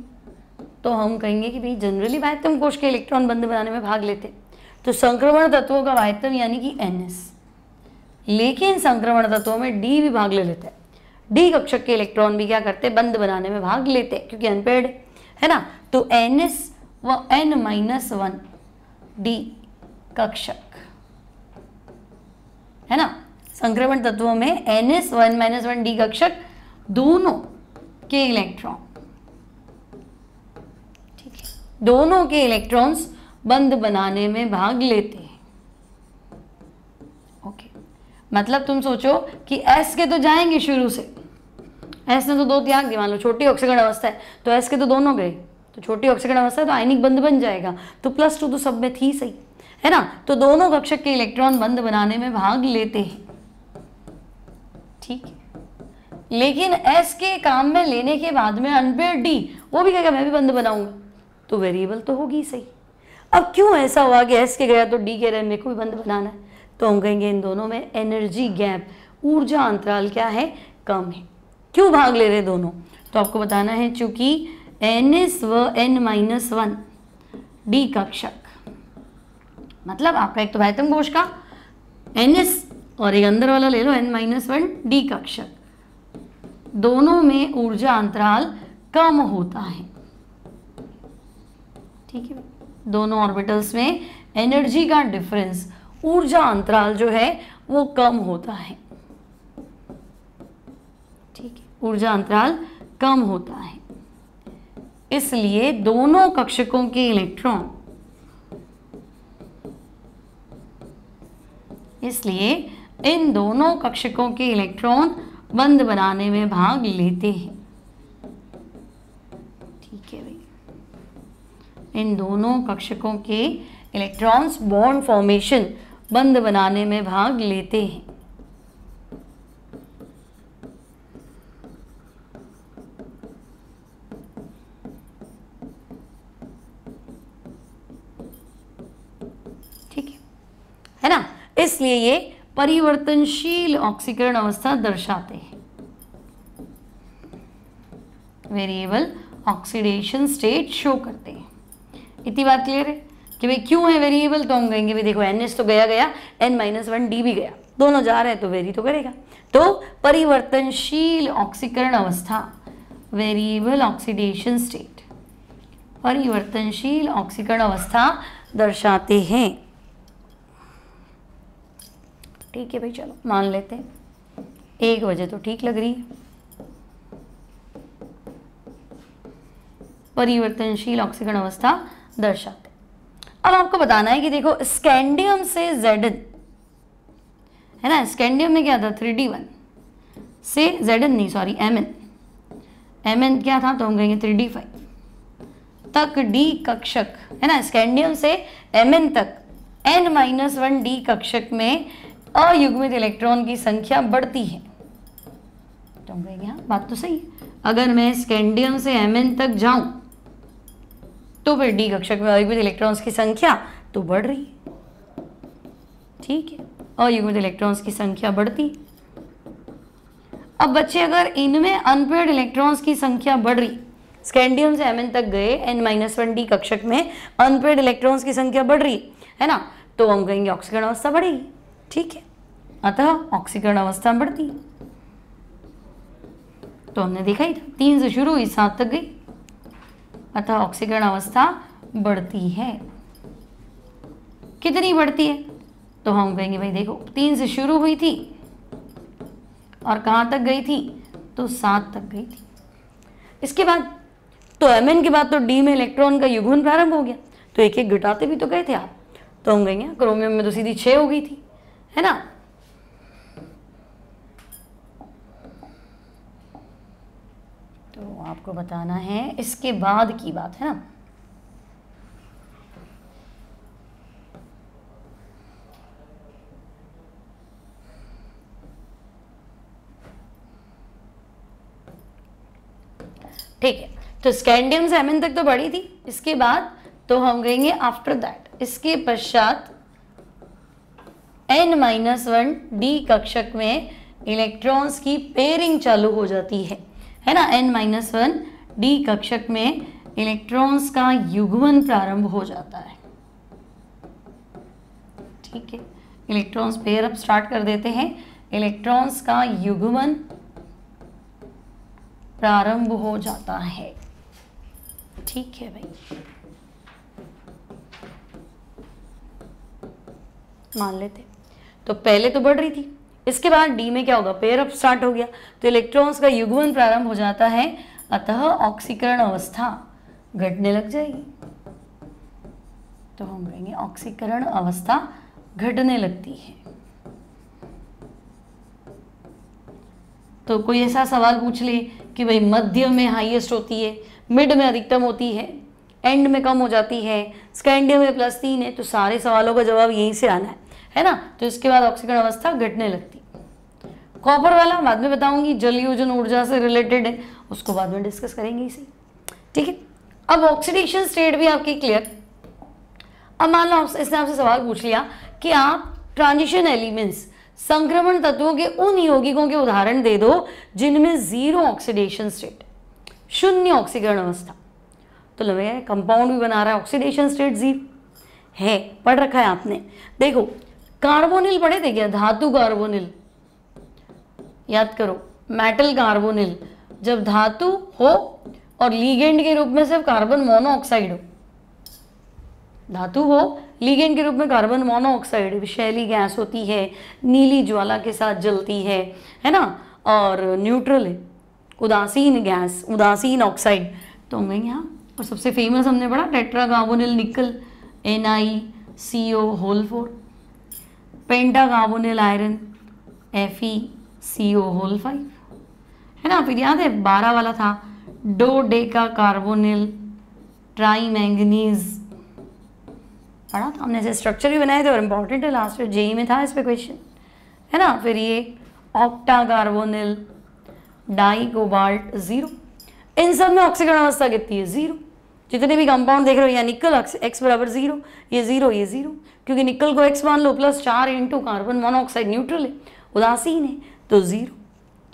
तो हम कहेंगे कि भाई जनरली वायतम कोष के इलेक्ट्रॉन बंद बनाने में भाग लेते तो संक्रमण तत्वों का वायतम यानी कि एनएस लेकिन संक्रमण तत्वों में डी भी भाग ले लेता है डी कक्षक के इलेक्ट्रॉन भी क्या करते बंद बनाने में भाग लेते क्योंकि अनपेड है ना तो एन एस व एन माइनस वन डी कक्षक है ना संक्रमण तत्वों में N S one minus one D कक्षक दोनों के इलेक्ट्रॉन ठीक है दोनों के इलेक्ट्रॉन्स बंद बनाने में भाग लेते हैं ओके मतलब तुम सोचो कि एस के तो जाएंगे शुरू से एस ने तो दो त्याग दिया मान लो छोटी ऑक्सीकरण अवस्था है तो एस के तो दोनों गए तो छोटी ऑक्सीकरण अवस्था है तो आयनिक बंद बन जाएगा तो प्लस टू तो सब में थी सही है ना तो दोनों कक्षक के इलेक्ट्रॉन बंद बनाने में भाग लेते हैं ठीक है लेकिन एस के काम में लेने के बाद में अनपेड डी वो भी कहेगा मैं भी बंद बनाऊंगा तो वेरिएबल तो होगी सही अब क्यों ऐसा हुआ कि एस के गया तो डी कह रहे मेरे को भी बंद बनाना है तो हम कहेंगे इन दोनों में एनर्जी गैप ऊर्जा अंतराल क्या है कम है क्यों भाग ले रहे दोनों तो आपको बताना है चूंकि एन एस व एन माइनस वन डी कक्षक मतलब आपका एक तो भैतम घोष का एन एस और एक अंदर वाला ले लो एन माइनस वन डी कक्षक दोनों में ऊर्जा अंतराल कम होता है ठीक है दोनों ऑर्बिटल्स में एनर्जी का डिफरेंस ऊर्जा अंतराल जो है वो कम होता है ठीक है ऊर्जा अंतराल कम होता है इसलिए दोनों कक्षकों के इलेक्ट्रॉन इसलिए इन दोनों कक्षकों के इलेक्ट्रॉन बंद बनाने में भाग लेते हैं ठीक है भाई इन दोनों कक्षकों के इलेक्ट्रॉन्स बॉन्ड फॉर्मेशन बंद बनाने में भाग लेते हैं है ना इसलिए ये परिवर्तनशील ऑक्सीकरण अवस्था दर्शाते हैं वेरिएबल ऑक्सीडेशन स्टेट शो करते हैं इतनी बात क्लियर है कि भाई क्यों है वेरिएबल तो हम कहेंगे भाई देखो एन तो गया गया एन माइनस वन डी भी गया दोनों जा रहे हैं तो वेरी तो करेगा तो परिवर्तनशील ऑक्सीकरण अवस्था वेरिएबल ऑक्सीडेशन स्टेट परिवर्तनशील ऑक्सीकरण अवस्था दर्शाते हैं ठीक है भाई चलो मान लेते हैं एक वजह तो ठीक लग रही है परिवर्तनशील ऑक्सीकरण अवस्था दर्शाते अब आपको बताना है कि देखो स्कैंडियम से जेड है ना स्कैंडियम में क्या था थ्री डी वन से जेड नहीं sorry M N M N क्या था तो हम कहेंगे थ्री डी फाइव तक डी कक्षक है ना स्कैंडियम से एम एन तक एन माइनस वन डी कक्षक में अयुग्मित इलेक्ट्रॉन की संख्या बढ़ती है तो हाँ, बात तो सही अगर मैं स्कैंडियम से एम तक जाऊं तो फिर डी कक्षक में अयुग्मित इलेक्ट्रॉन्स की संख्या तो बढ़ रही है ठीक है अयुग्मित इलेक्ट्रॉन्स की संख्या बढ़ती अब बच्चे अगर इनमें अनपेड इलेक्ट्रॉन्स की संख्या बढ़ रही स्कैंडियम से एम तक गए एन माइनस वन डी कक्षक में अनपेड इलेक्ट्रॉन्स की संख्या बढ़ रही है ना तो हम कहेंगे ऑक्सीकरण अवस्था बढ़ेगी ठीक है अतः ऑक्सीकरण अवस्था बढ़ती तो हमने देखा ही था तीन से शुरू हुई सात तक गई अतः ऑक्सीकरण अवस्था बढ़ती है कितनी बढ़ती है तो हम कहेंगे भाई देखो तीन से शुरू हुई थी और कहां तक गई थी तो सात तक गई थी इसके बाद तो एम के बाद तो डी में इलेक्ट्रॉन का युगुन प्रारंभ हो गया तो एक एक घटाते भी तो गए थे आप तो हम कहेंगे क्रोमियम हाँ, में तो सीधी छह हो गई थी है ना तो आपको बताना है इसके बाद की बात है ना ठीक है तो स्कैंडियम सेवन तक तो बड़ी थी इसके बाद तो हम कहेंगे आफ्टर दैट इसके पश्चात एन माइनस वन डी कक्षक में इलेक्ट्रॉन्स की पेयरिंग चालू हो जाती है है ना एन माइनस वन डी कक्षक में इलेक्ट्रॉन्स का युग्मन प्रारंभ हो जाता है ठीक है इलेक्ट्रॉन्स पेयर अब स्टार्ट कर देते हैं इलेक्ट्रॉन्स का युग्मन प्रारंभ हो जाता है ठीक है भाई मान लेते तो पहले तो बढ़ रही थी इसके बाद डी में क्या होगा पेयर अप स्टार्ट हो गया तो इलेक्ट्रॉन्स का युगवन प्रारंभ हो जाता है अतः ऑक्सीकरण अवस्था घटने लग जाएगी तो हम कहेंगे ऑक्सीकरण अवस्था घटने लगती है तो कोई ऐसा सवाल पूछ ले कि भाई मध्य में हाईएस्ट होती है मिड में अधिकतम होती है एंड में कम हो जाती है स्कैंडियम में प्लस तीन है तो सारे सवालों का जवाब यहीं से आना है है ना तो इसके बाद ऑक्सीकरण अवस्था घटने लगती कॉपर वाला बाद में बताऊंगी जल योजन ऊर्जा से रिलेटेड है उसको बाद में डिस्कस करेंगे इसी ठीक है अब ऑक्सीडेशन स्टेट भी आपकी क्लियर अब मान लो इसने आपसे सवाल पूछ लिया कि आप ट्रांजिशन एलिमेंट्स संक्रमण तत्वों के उन यौगिकों के उदाहरण दे दो जिनमें जीरो ऑक्सीडेशन स्टेट शून्य ऑक्सीकरण अवस्था तो लगे कंपाउंड भी बना रहा है ऑक्सीडेशन स्टेट जीरो है पढ़ रखा है आपने देखो कार्बोनिल पढ़े थे क्या धातु कार्बोनिल याद करो मेटल कार्बोनिल जब धातु हो और लीगेंड के रूप में सिर्फ कार्बन मोनोऑक्साइड हो धातु हो लीगेंड के रूप में कार्बन मोनोऑक्साइड विषैली गैस होती है नीली ज्वाला के साथ जलती है है ना और न्यूट्रल है उदासीन गैस उदासीन ऑक्साइड तो होंगे यहाँ और सबसे फेमस हमने पढ़ा tetra carbonyl nickel N I C O whole four carbonyl iron F E C O whole five है ना फिर याद है बारह वाला था dodeca carbonyl tri manganese पढ़ा था हमने ऐसे स्ट्रक्चर भी बनाए थे और इम्पॉर्टेंट है लास्ट जे जेई में था इस पर क्वेश्चन है ना फिर ये octa carbonyl di cobalt zero इन सब में ऑक्सीकरण अवस्था कितनी है ज़ीरो जितने भी कंपाउंड देख रहे हो या निकल एक्स बराबर जीरो ये जीरो ये जीरो क्योंकि निकल को एक्स मान लो प्लस चार इंटू कार्बन मोनोऑक्साइड न्यूट्रल है उदासीन है तो जीरो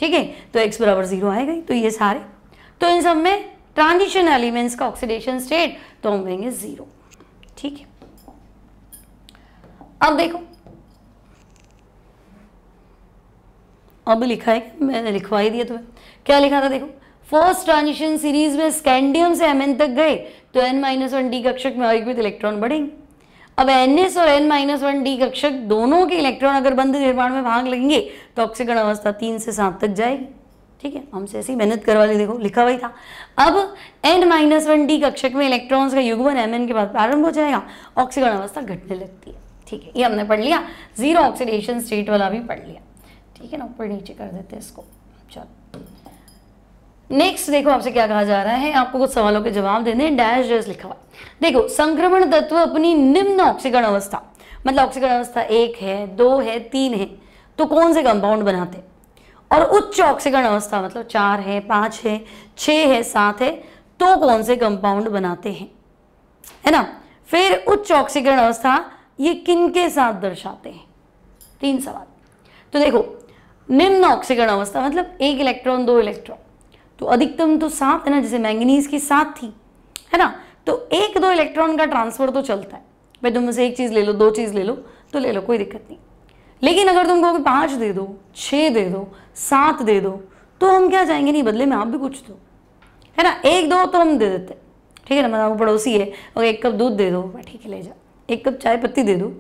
ठीक है तो एक्स बराबर जीरो आएगा तो ये सारे तो इन सब में ट्रांजिशन एलिमेंट्स का ऑक्सीडेशन स्टेट तो हम कहेंगे जीरो ठीक है अब देखो अब लिखा है मैंने लिखवा ही दिया तुम्हें क्या लिखा था देखो फर्स्ट ट्रांजिशन सीरीज में स्कैंडियम से एम तक गए तो एन माइनस वन डी कक्षक में आयुर्वेद इलेक्ट्रॉन बढ़ेंगे अब एन और एन माइनस वन डी कक्षक दोनों के इलेक्ट्रॉन अगर बंद निर्माण में भाग लेंगे तो ऑक्सीकरण अवस्था तीन से सात तक जाएगी ठीक है हमसे ऐसी मेहनत करवा ली देखो लिखा हुआ ही था अब एन माइनस वन डी कक्षक में इलेक्ट्रॉन्स का युगवन एम के बाद प्रारंभ हो जाएगा ऑक्सीकरण अवस्था घटने लगती है ठीक है ये हमने पढ़ लिया जीरो ऑक्सीडेशन स्टेट वाला भी पढ़ लिया ठीक है ना ऊपर नीचे कर देते हैं इसको चलो नेक्स्ट देखो आपसे क्या कहा जा रहा है आपको कुछ सवालों के जवाब देने हैं डैश डैश लिखा हुआ देखो संक्रमण तत्व अपनी निम्न ऑक्सीकरण अवस्था मतलब ऑक्सीकरण अवस्था एक है दो है तीन है तो कौन से कंपाउंड बनाते और उच्च ऑक्सीकरण अवस्था मतलब चार है पाँच है छः है सात है तो कौन से कंपाउंड बनाते हैं है ना फिर उच्च ऑक्सीकरण अवस्था ये किन के साथ दर्शाते हैं तीन सवाल तो देखो निम्न ऑक्सीकरण अवस्था मतलब एक इलेक्ट्रॉन दो इलेक्ट्रॉन तो अधिकतम तो सात है ना जैसे मैंगनीज की सात थी है ना तो एक दो इलेक्ट्रॉन का ट्रांसफर तो चलता है भाई तुम से एक चीज़ ले लो दो चीज़ ले लो तो ले लो कोई दिक्कत नहीं लेकिन अगर तुमको कहोगे पाँच दे दो छः दे दो सात दे दो तो हम क्या जाएंगे नहीं बदले में आप भी कुछ दो है ना एक दो तो हम दे देते ठीक है ना मतलब पड़ोसी है और एक कप दूध दे दो ठीक है ले जाओ एक कप चाय पत्ती दे दो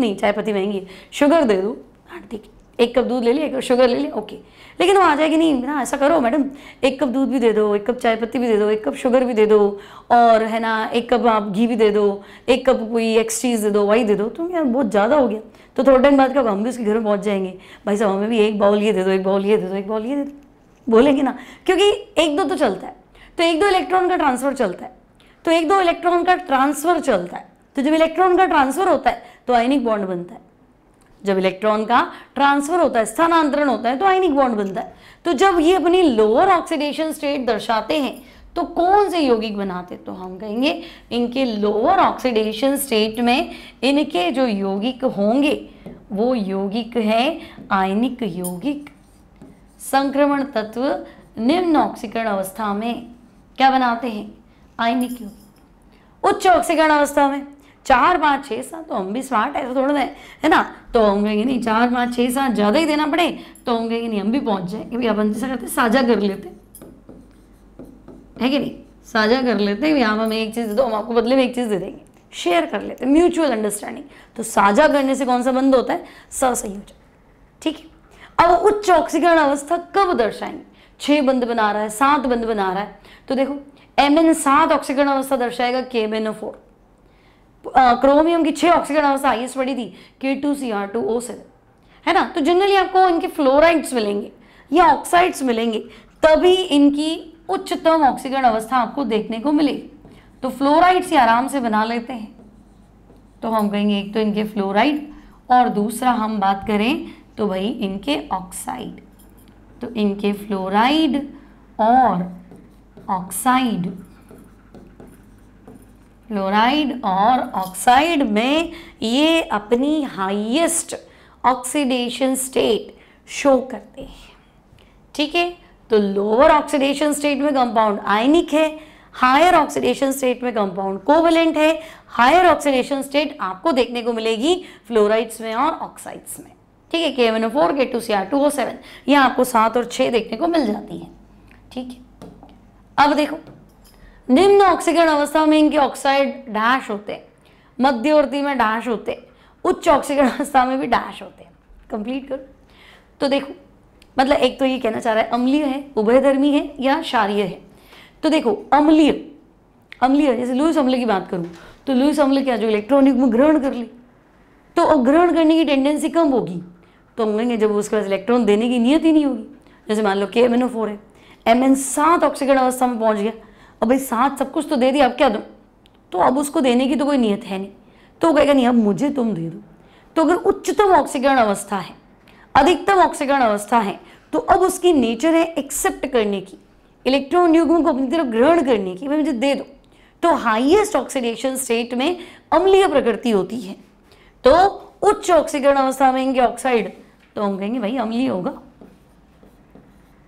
नहीं चाय पत्ती महंगी है शुगर दे दो हाँ ठीक है एक कप दूध ले लिया एक कप शुगर ले लिया ओके लेकिन वो आ जाएगी नहीं ना ऐसा करो मैडम एक कप दूध भी दे दो एक कप चाय पत्ती भी दे दो एक कप शुगर भी दे दो और है ना एक कप आप घी भी दे दो एक कप कोई एक्स चीज़ दे दो वही दे दो तुम तो यार बहुत ज़्यादा हो गया तो थोड़े टाइम बाद कब हम भी उसके घर में पहुँच जाएंगे भाई साहब हमें भी एक बाउल ये दे दो एक बाउल ये दे दो एक बाउल ये दे दो बोलेंगे ना क्योंकि एक दो तो चलता है तो एक दो इलेक्ट्रॉन का ट्रांसफ़र चलता है तो एक दो इलेक्ट्रॉन का ट्रांसफ़र चलता है तो जब इलेक्ट्रॉन का ट्रांसफ़र होता है तो आयनिक बॉन्ड बनता है जब इलेक्ट्रॉन का ट्रांसफर होता है स्थानांतरण होता है तो आयनिक बॉन्ड बनता है तो जब ये अपनी लोअर ऑक्सीडेशन स्टेट दर्शाते हैं तो कौन से यौगिक बनाते तो हम कहेंगे इनके लोअर ऑक्सीडेशन स्टेट में इनके जो यौगिक होंगे वो यौगिक है आयनिक यौगिक संक्रमण तत्व निम्न ऑक्सीकरण अवस्था में क्या बनाते हैं आयनिक यौगिक उच्च ऑक्सीकरण अवस्था में चार पाँच छः सात तो हम भी स्मार्ट है थोड़ा है है ना तो हम कहेंगे नहीं चार पाँच छः सात ज़्यादा ही देना पड़े तो हम कहेंगे नहीं हम भी पहुँच जाएंगे क्योंकि अपन जैसा करते साझा कर लेते है कि नहीं साझा कर लेते हैं हाँ, हम हमें एक चीज़ दे दो हम आपको बदले में एक चीज़ दे देंगे शेयर कर लेते हैं म्यूचुअल अंडरस्टैंडिंग तो साझा करने से कौन सा बंद होता है सहसंयोजन ठीक है अब उच्च ऑक्सीकरण अवस्था कब दर्शाएंगे छः बंद बना रहा है सात बंद बना रहा है तो देखो एम एन सात ऑक्सीकरण अवस्था दर्शाएगा K M N O four chromium की छह ऑक्सीजन अवस्था हाइएस्ट पड़ी थी K two C R two O seven है ना तो जनरली आपको इनके फ्लोराइड्स मिलेंगे या ऑक्साइड्स मिलेंगे तभी इनकी उच्चतम ऑक्सीकरण अवस्था आपको देखने को मिलेगी तो फ्लोराइड्स ही आराम से बना लेते हैं तो हम कहेंगे एक तो इनके फ्लोराइड और दूसरा हम बात करें तो भाई इनके ऑक्साइड तो इनके फ्लोराइड और ऑक्साइड क्लोराइड और ऑक्साइड में ये अपनी हाईएस्ट ऑक्सीडेशन स्टेट शो करते हैं ठीक है तो लोअर ऑक्सीडेशन स्टेट में कंपाउंड आयनिक है हायर ऑक्सीडेशन स्टेट में कंपाउंड कोवेलेंट है हायर ऑक्सीडेशन स्टेट आपको देखने को मिलेगी फ्लोराइड्स में और ऑक्साइड्स में ठीक है के एवन O four K two C R two O seven ये आपको सात और छह देखने को मिल जाती है ठीक है अब देखो निम्न ऑक्सीकरण अवस्था में इनके ऑक्साइड डैश होते हैं मध्यवर्ती में डैश होते हैं उच्च ऑक्सीकरण अवस्था में भी डैश होते हैं कंप्लीट करो तो देखो मतलब एक तो ये कहना चाह रहा है अम्लीय है उभयधर्मी है या क्षारीय है तो देखो अम्लीय अम्लीय जैसे लुइस अम्ल की बात करूँ तो लुइस अम्ल क्या जो इलेक्ट्रॉनिक में ग्रहण कर ली तो ग्रहण करने की टेंडेंसी कम होगी तो हम कहेंगे जब उसके पास इलेक्ट्रॉन देने की नियत ही नहीं होगी जैसे मान लो K M N O four है एम एन सात ऑक्सीकरण अवस्था में पहुंच गया और भाई साथ सब कुछ तो दे दिया अब क्या दूँ तो अब उसको देने की तो कोई नियत है नहीं तो वो कहेगा नहीं अब मुझे तुम दे दो तो अगर उच्चतम ऑक्सीकरण अवस्था है अधिकतम ऑक्सीकरण अवस्था है तो अब उसकी नेचर है एक्सेप्ट करने की इलेक्ट्रॉन युग्म को अपनी तरफ ग्रहण करने की भाई मुझे दे दो तो हाइएस्ट ऑक्सीडेशन स्टेट में अम्लीय प्रकृति होती है तो उच्च ऑक्सीकरण अवस्था में होंगे ऑक्साइड तो हम कहेंगे भाई अम्लीय होगा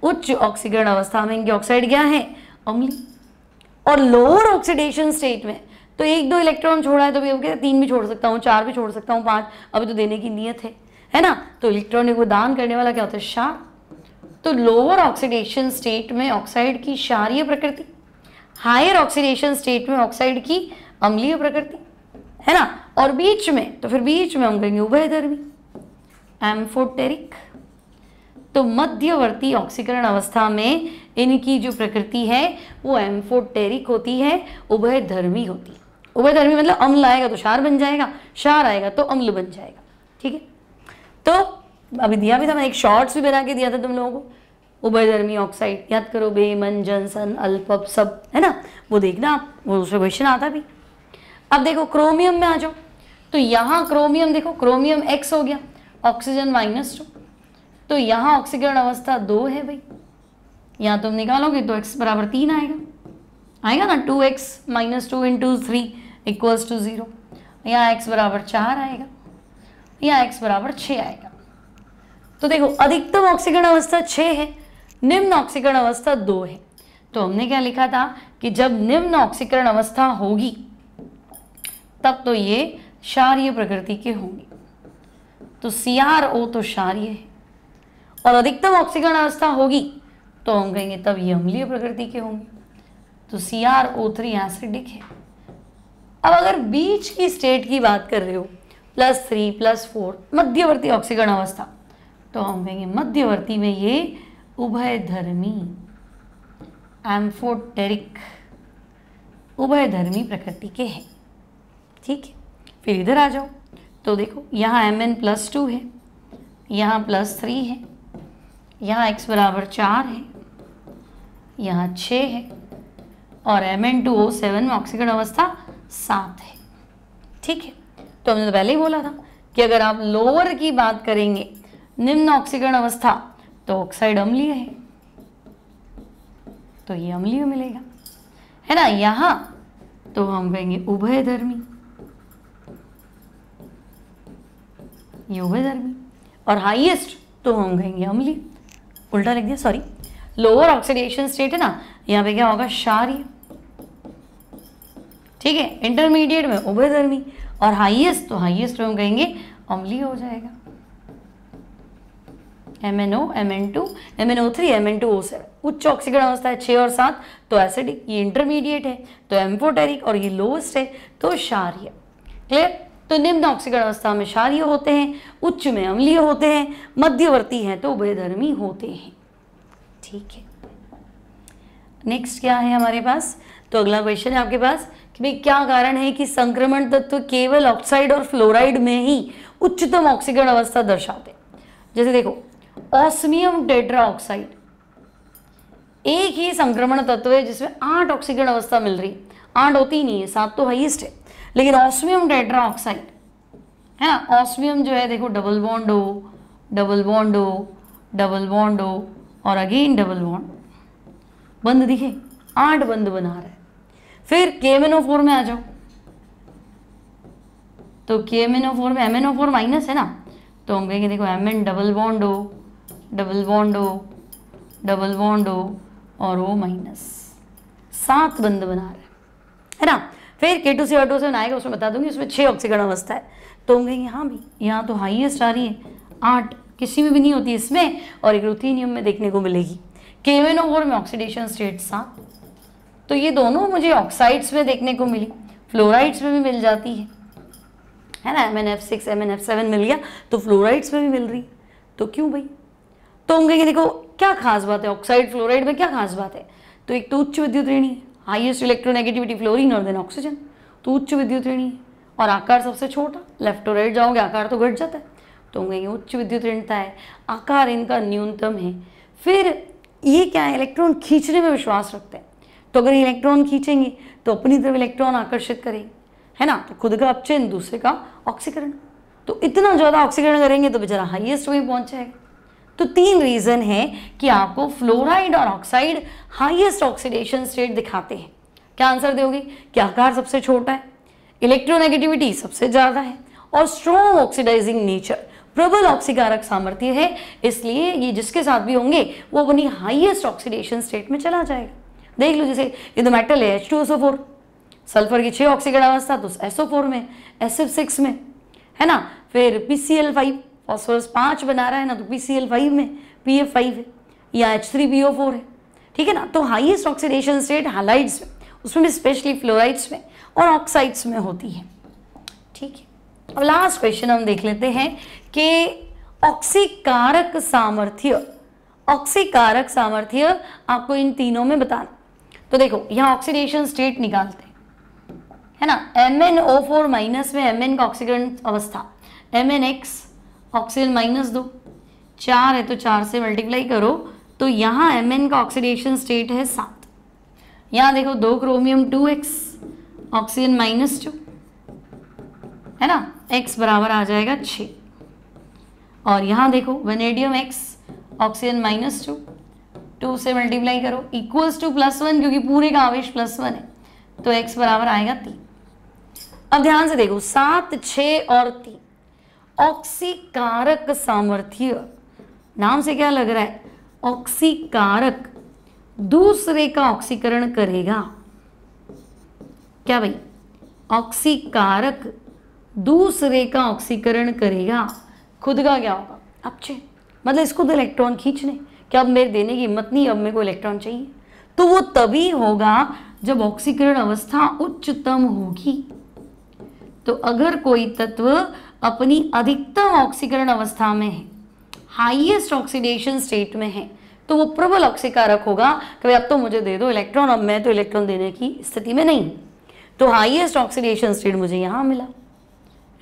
उच्च ऑक्सीकरण अवस्था में ऑक्साइड क्या है अम्लीय और लोअर ऑक्सीडेशन स्टेट में तो एक दो इलेक्ट्रॉन छोड़ा है तो भी क्या तीन भी छोड़ सकता हूँ चार भी छोड़ सकता हूँ पांच अभी तो देने की नियत है है ना तो इलेक्ट्रॉनिक को दान करने वाला क्या होता है शार तो लोअर ऑक्सीडेशन स्टेट में ऑक्साइड की क्षारीय प्रकृति हायर ऑक्सीडेशन स्टेट में ऑक्साइड की अम्लीय प्रकृति है ना और बीच में तो फिर बीच में हम कहेंगे उभयधर्मी एम्फोटेरिक तो मध्यवर्ती ऑक्सीकरण अवस्था में इनकी जो प्रकृति है वो एम्फोटेरिक होती है उभयधर्मी होती है उभयधर्मी मतलब अम्ल आएगा तो क्षार बन जाएगा क्षार आएगा तो अम्ल बन जाएगा ठीक है तो अभी दिया भी था मैंने एक शॉर्ट्स भी बना के दिया था तुम लोगों को उभयधर्मी ऑक्साइड याद करो बेमन जनसन अल्पअप सब है ना वो देखना आप वो उसमें क्वेश्चन आता भी अब देखो क्रोमियम में आ जाओ तो यहाँ क्रोमियम देखो क्रोमियम एक्स हो गया ऑक्सीजन माइनस टू तो यहाँ ऑक्सीकरण अवस्था दो है भाई यहाँ तुम तो निकालोगे तो x बराबर तीन आएगा आएगा ना two X minus two into three equals to zero यहाँ एक्स बराबर चार आएगा यहाँ x बराबर छः आएगा तो देखो अधिकतम ऑक्सीकरण अवस्था छः है निम्न ऑक्सीकरण अवस्था दो है तो हमने क्या लिखा था कि जब निम्न ऑक्सीकरण अवस्था होगी तब तो ये क्षारीय प्रकृति के होंगे तो सी ओ तो क्षारीय है और अधिकतम ऑक्सीकरण अवस्था होगी तो हम कहेंगे तब ये अम्लीय प्रकृति के होंगे तो C R O three acidic है अब अगर बीच की स्टेट की बात कर रहे हो प्लस थ्री प्लस फोर मध्यवर्ती ऑक्सीकरण अवस्था तो हम कहेंगे मध्यवर्ती में ये उभयधर्मी एम्फोटेरिक उभयधर्मी प्रकृति के हैं ठीक है फिर इधर आ जाओ तो देखो यहाँ एम एन प्लस टू है यहाँ प्लस थ्री है यहाँ x बराबर चार है यहाँ छ है और M N two O seven में ऑक्सीकरण अवस्था सात है ठीक है तो हमने तो पहले ही बोला था कि अगर आप लोअर की बात करेंगे निम्न ऑक्सीकरण अवस्था तो ऑक्साइड अम्लीय है तो ये अम्लीय मिलेगा है ना यहाँ तो हम कहेंगे उभय धर्मी ये उभय धर्मी और हाईएस्ट तो हम कहेंगे अम्लीय उल्टा लिख दिया सॉरी लोअर ऑक्सीडेशन स्टेट है ना यहाँ पे क्या होगा क्षार्य ठीक है इंटरमीडिएट में उभयधर्मी और हाइएस्ट तो हाइएस्ट हम कहेंगे अम्ली हो जाएगा M N O M N two M N O three M N two O seven उच्च ऑक्सीकरण अवस्था है छः और सात तो एसिडिक ये इंटरमीडिएट है तो एम्फोटेरिक और ये लोएस्ट है तो क्षार्य क्लियर तो निम्न ऑक्सीकरण अवस्था में क्षारिय होते हैं उच्च में अम्लीय होते हैं मध्यवर्ती हैं तो उभयधर्मी होते हैं ठीक है नेक्स्ट क्या है हमारे पास तो अगला क्वेश्चन है आपके पास कि भाई क्या कारण है कि संक्रमण तत्व केवल ऑक्साइड और फ्लोराइड में ही उच्चतम ऑक्सीकरण अवस्था दर्शाते जैसे देखो ऑस्मियम टेट्रा ऑक्साइड एक ही संक्रमण तत्व है जिसमें आठ ऑक्सीकरण अवस्था मिल रही आठ होती नहीं है सात तो हाइएस्ट है लेकिन ऑस्मियम टेट्रा ऑक्साइड है ना ऑस्मियम जो है देखो डबल बॉन्ड हो डबल बॉन्ड हो डबल बॉन्ड हो और अगेन डबल बॉन्ड बंद दिखे आठ बंद बना रहा है फिर के में आ जाओ तो के फोर में M N O four minus है ना तो हम कहेंगे देखो एम एन डबल बॉन्ड हो डबल बॉन्ड हो डबल बॉन्ड हो और ओ माइनस सात बंद बना रहे है ना फिर के टू सी ऑटो से आएगा उसमें बता दूंगी उसमें छः ऑक्सीगन अवस्था है तो हम कहेंगे हाँ भाई यहाँ तो हाइएस्ट आ रही है आठ किसी में भी नहीं होती इसमें और एक रुथीनियम में देखने को मिलेगी केवन ओवर में ऑक्सीडेशन स्टेट सात तो ये दोनों मुझे ऑक्साइड्स में देखने को मिली फ्लोराइड्स में भी मिल जाती है है ना M N F six M N F seven मिल गया तो फ्लोराइड्स में भी मिल रही तो क्यों भाई तो हम कहेंगे देखो क्या खास बात है ऑक्साइड फ्लोराइड में क्या खास बात है तो एक तो उच्च विद्युत ऋणी है हाइएस्ट इलेक्ट्रोनेगेटिविटी फ्लोरिन और देन ऑक्सीजन तो उच्च विद्युत ऋणी और आकार सबसे छोटा लेफ्ट और राइट जाओगे आकार तो घट जाता है तो हम कहेंगे उच्च विद्युत ऋणता है आकार इनका न्यूनतम है फिर ये क्या है इलेक्ट्रॉन खींचने में विश्वास रखते हैं तो अगर इलेक्ट्रॉन खींचेंगे तो अपनी तरफ इलेक्ट्रॉन आकर्षित करेंगे है ना तो खुद का अपचयन दूसरे का ऑक्सीकरण तो इतना ज़्यादा ऑक्सीकरण करेंगे तो बेचारा हाइएस्ट वहीं पहुँच जाएगा तो तीन रीज़न है कि आपको फ्लोराइड और ऑक्साइड हाईएस्ट ऑक्सीडेशन स्टेट दिखाते हैं क्या आंसर दोगे क्या आकार सबसे छोटा है इलेक्ट्रोनेगेटिविटी सबसे ज़्यादा है और स्ट्रॉन्ग ऑक्सीडाइजिंग नेचर प्रबल ऑक्सीकारक सामर्थ्य है इसलिए ये जिसके साथ भी होंगे वो अपनी हाईएस्ट ऑक्सीडेशन स्टेट में चला जाएगा देख लो जैसे ये तो मेटल है H two S O four sulphur की छह ऑक्सीकरण अवस्था तो एसओ फोर में एस एफ सिक्स में है ना फिर P C L five phosphorus पाँच बना रहा है ना तो पी सी एल फाइव में पी एफ फाइव है या H three B O four है ठीक है ना तो हाइएस्ट ऑक्सीडेशन स्टेट हालाइड्स में उसमें भी स्पेशली फ्लोराइड्स में और ऑक्साइड्स में होती है ठीक है अब लास्ट क्वेश्चन हम देख लेते हैं कि ऑक्सीकारक सामर्थ्य ऑक्सीकारक सामर्थ्य आपको इन तीनों में बताना तो देखो यहाँ ऑक्सीडेशन स्टेट निकालते हैं है ना M N O four minus में एम एन का ऑक्सीकरण अवस्था M N X oxygen minus दो चार है तो चार से मल्टीप्लाई करो तो यहाँ एम एन का ऑक्सीडेशन स्टेट है सात यहाँ देखो दो chromium two X oxygen minus two है ना एक्स बराबर आ जाएगा छ और यहाँ देखो vanadium X oxygen minus two two से मल्टीप्लाई करो इक्वल्स टू प्लस वन क्योंकि पूरे का आवेश प्लस वन है तो एक्स बराबर आएगा तीन अब ध्यान से देखो सात छ और तीन ऑक्सीकारक सामर्थ्य नाम से क्या लग रहा है ऑक्सीकारक दूसरे का ऑक्सीकरण करेगा क्या भाई ऑक्सीकारक दूसरे का ऑक्सीकरण करेगा खुद का क्या होगा अब चे मतलब इसको तो इलेक्ट्रॉन खींचने क्या अब मेरे देने की हिम्मत नहीं अब मेरे को इलेक्ट्रॉन चाहिए तो वो तभी होगा जब ऑक्सीकरण अवस्था उच्चतम होगी तो अगर कोई तत्व अपनी अधिकतम ऑक्सीकरण अवस्था में है हाइएस्ट ऑक्सीडेशन स्टेट में है तो वो प्रबल ऑक्सीकारक होगा कि भाई अब तो मुझे दे दो इलेक्ट्रॉन अब मैं तो इलेक्ट्रॉन देने की स्थिति में नहीं तो हाइएस्ट ऑक्सीडेशन स्टेट मुझे यहाँ मिला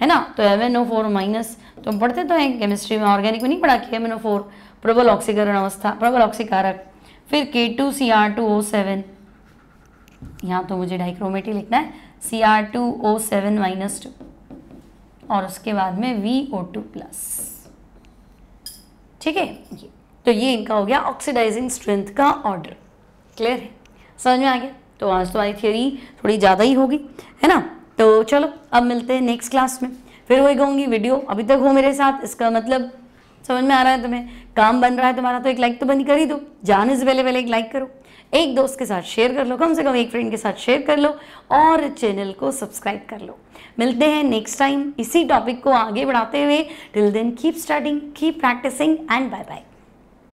है ना तो M N O four minus तो हम पढ़ते तो हैं केमिस्ट्री में ऑर्गेनिक में नहीं पढ़ा कि एम एन ओ फोर प्रबल ऑक्सीकरण अवस्था प्रबल ऑक्सीकारक फिर K two C R two O seven यहाँ तो मुझे डाइक्रोमेटी लिखना है C R two O seven minus two और उसके बाद में वी ओ टू प्लस ठीक है ये तो ये इनका हो गया ऑक्सीडाइजिंग स्ट्रेंथ का ऑर्डर क्लियर है समझ में आ गया तो आज तो थियोरी थोड़ी ज़्यादा ही होगी है ना तो चलो अब मिलते हैं नेक्स्ट क्लास में फिर वही कहूँगी वीडियो अभी तक हो मेरे साथ इसका मतलब समझ में आ रहा है तुम्हें काम बन रहा है तुम्हारा तो एक लाइक तो बनी कर ही दो जाने से पहले पहले एक लाइक करो एक दोस्त के साथ शेयर कर लो कम से कम एक फ्रेंड के साथ शेयर कर लो और चैनल को सब्सक्राइब कर लो मिलते हैं नेक्स्ट टाइम इसी टॉपिक को आगे बढ़ाते हुए till then keep studying keep practising and bye bye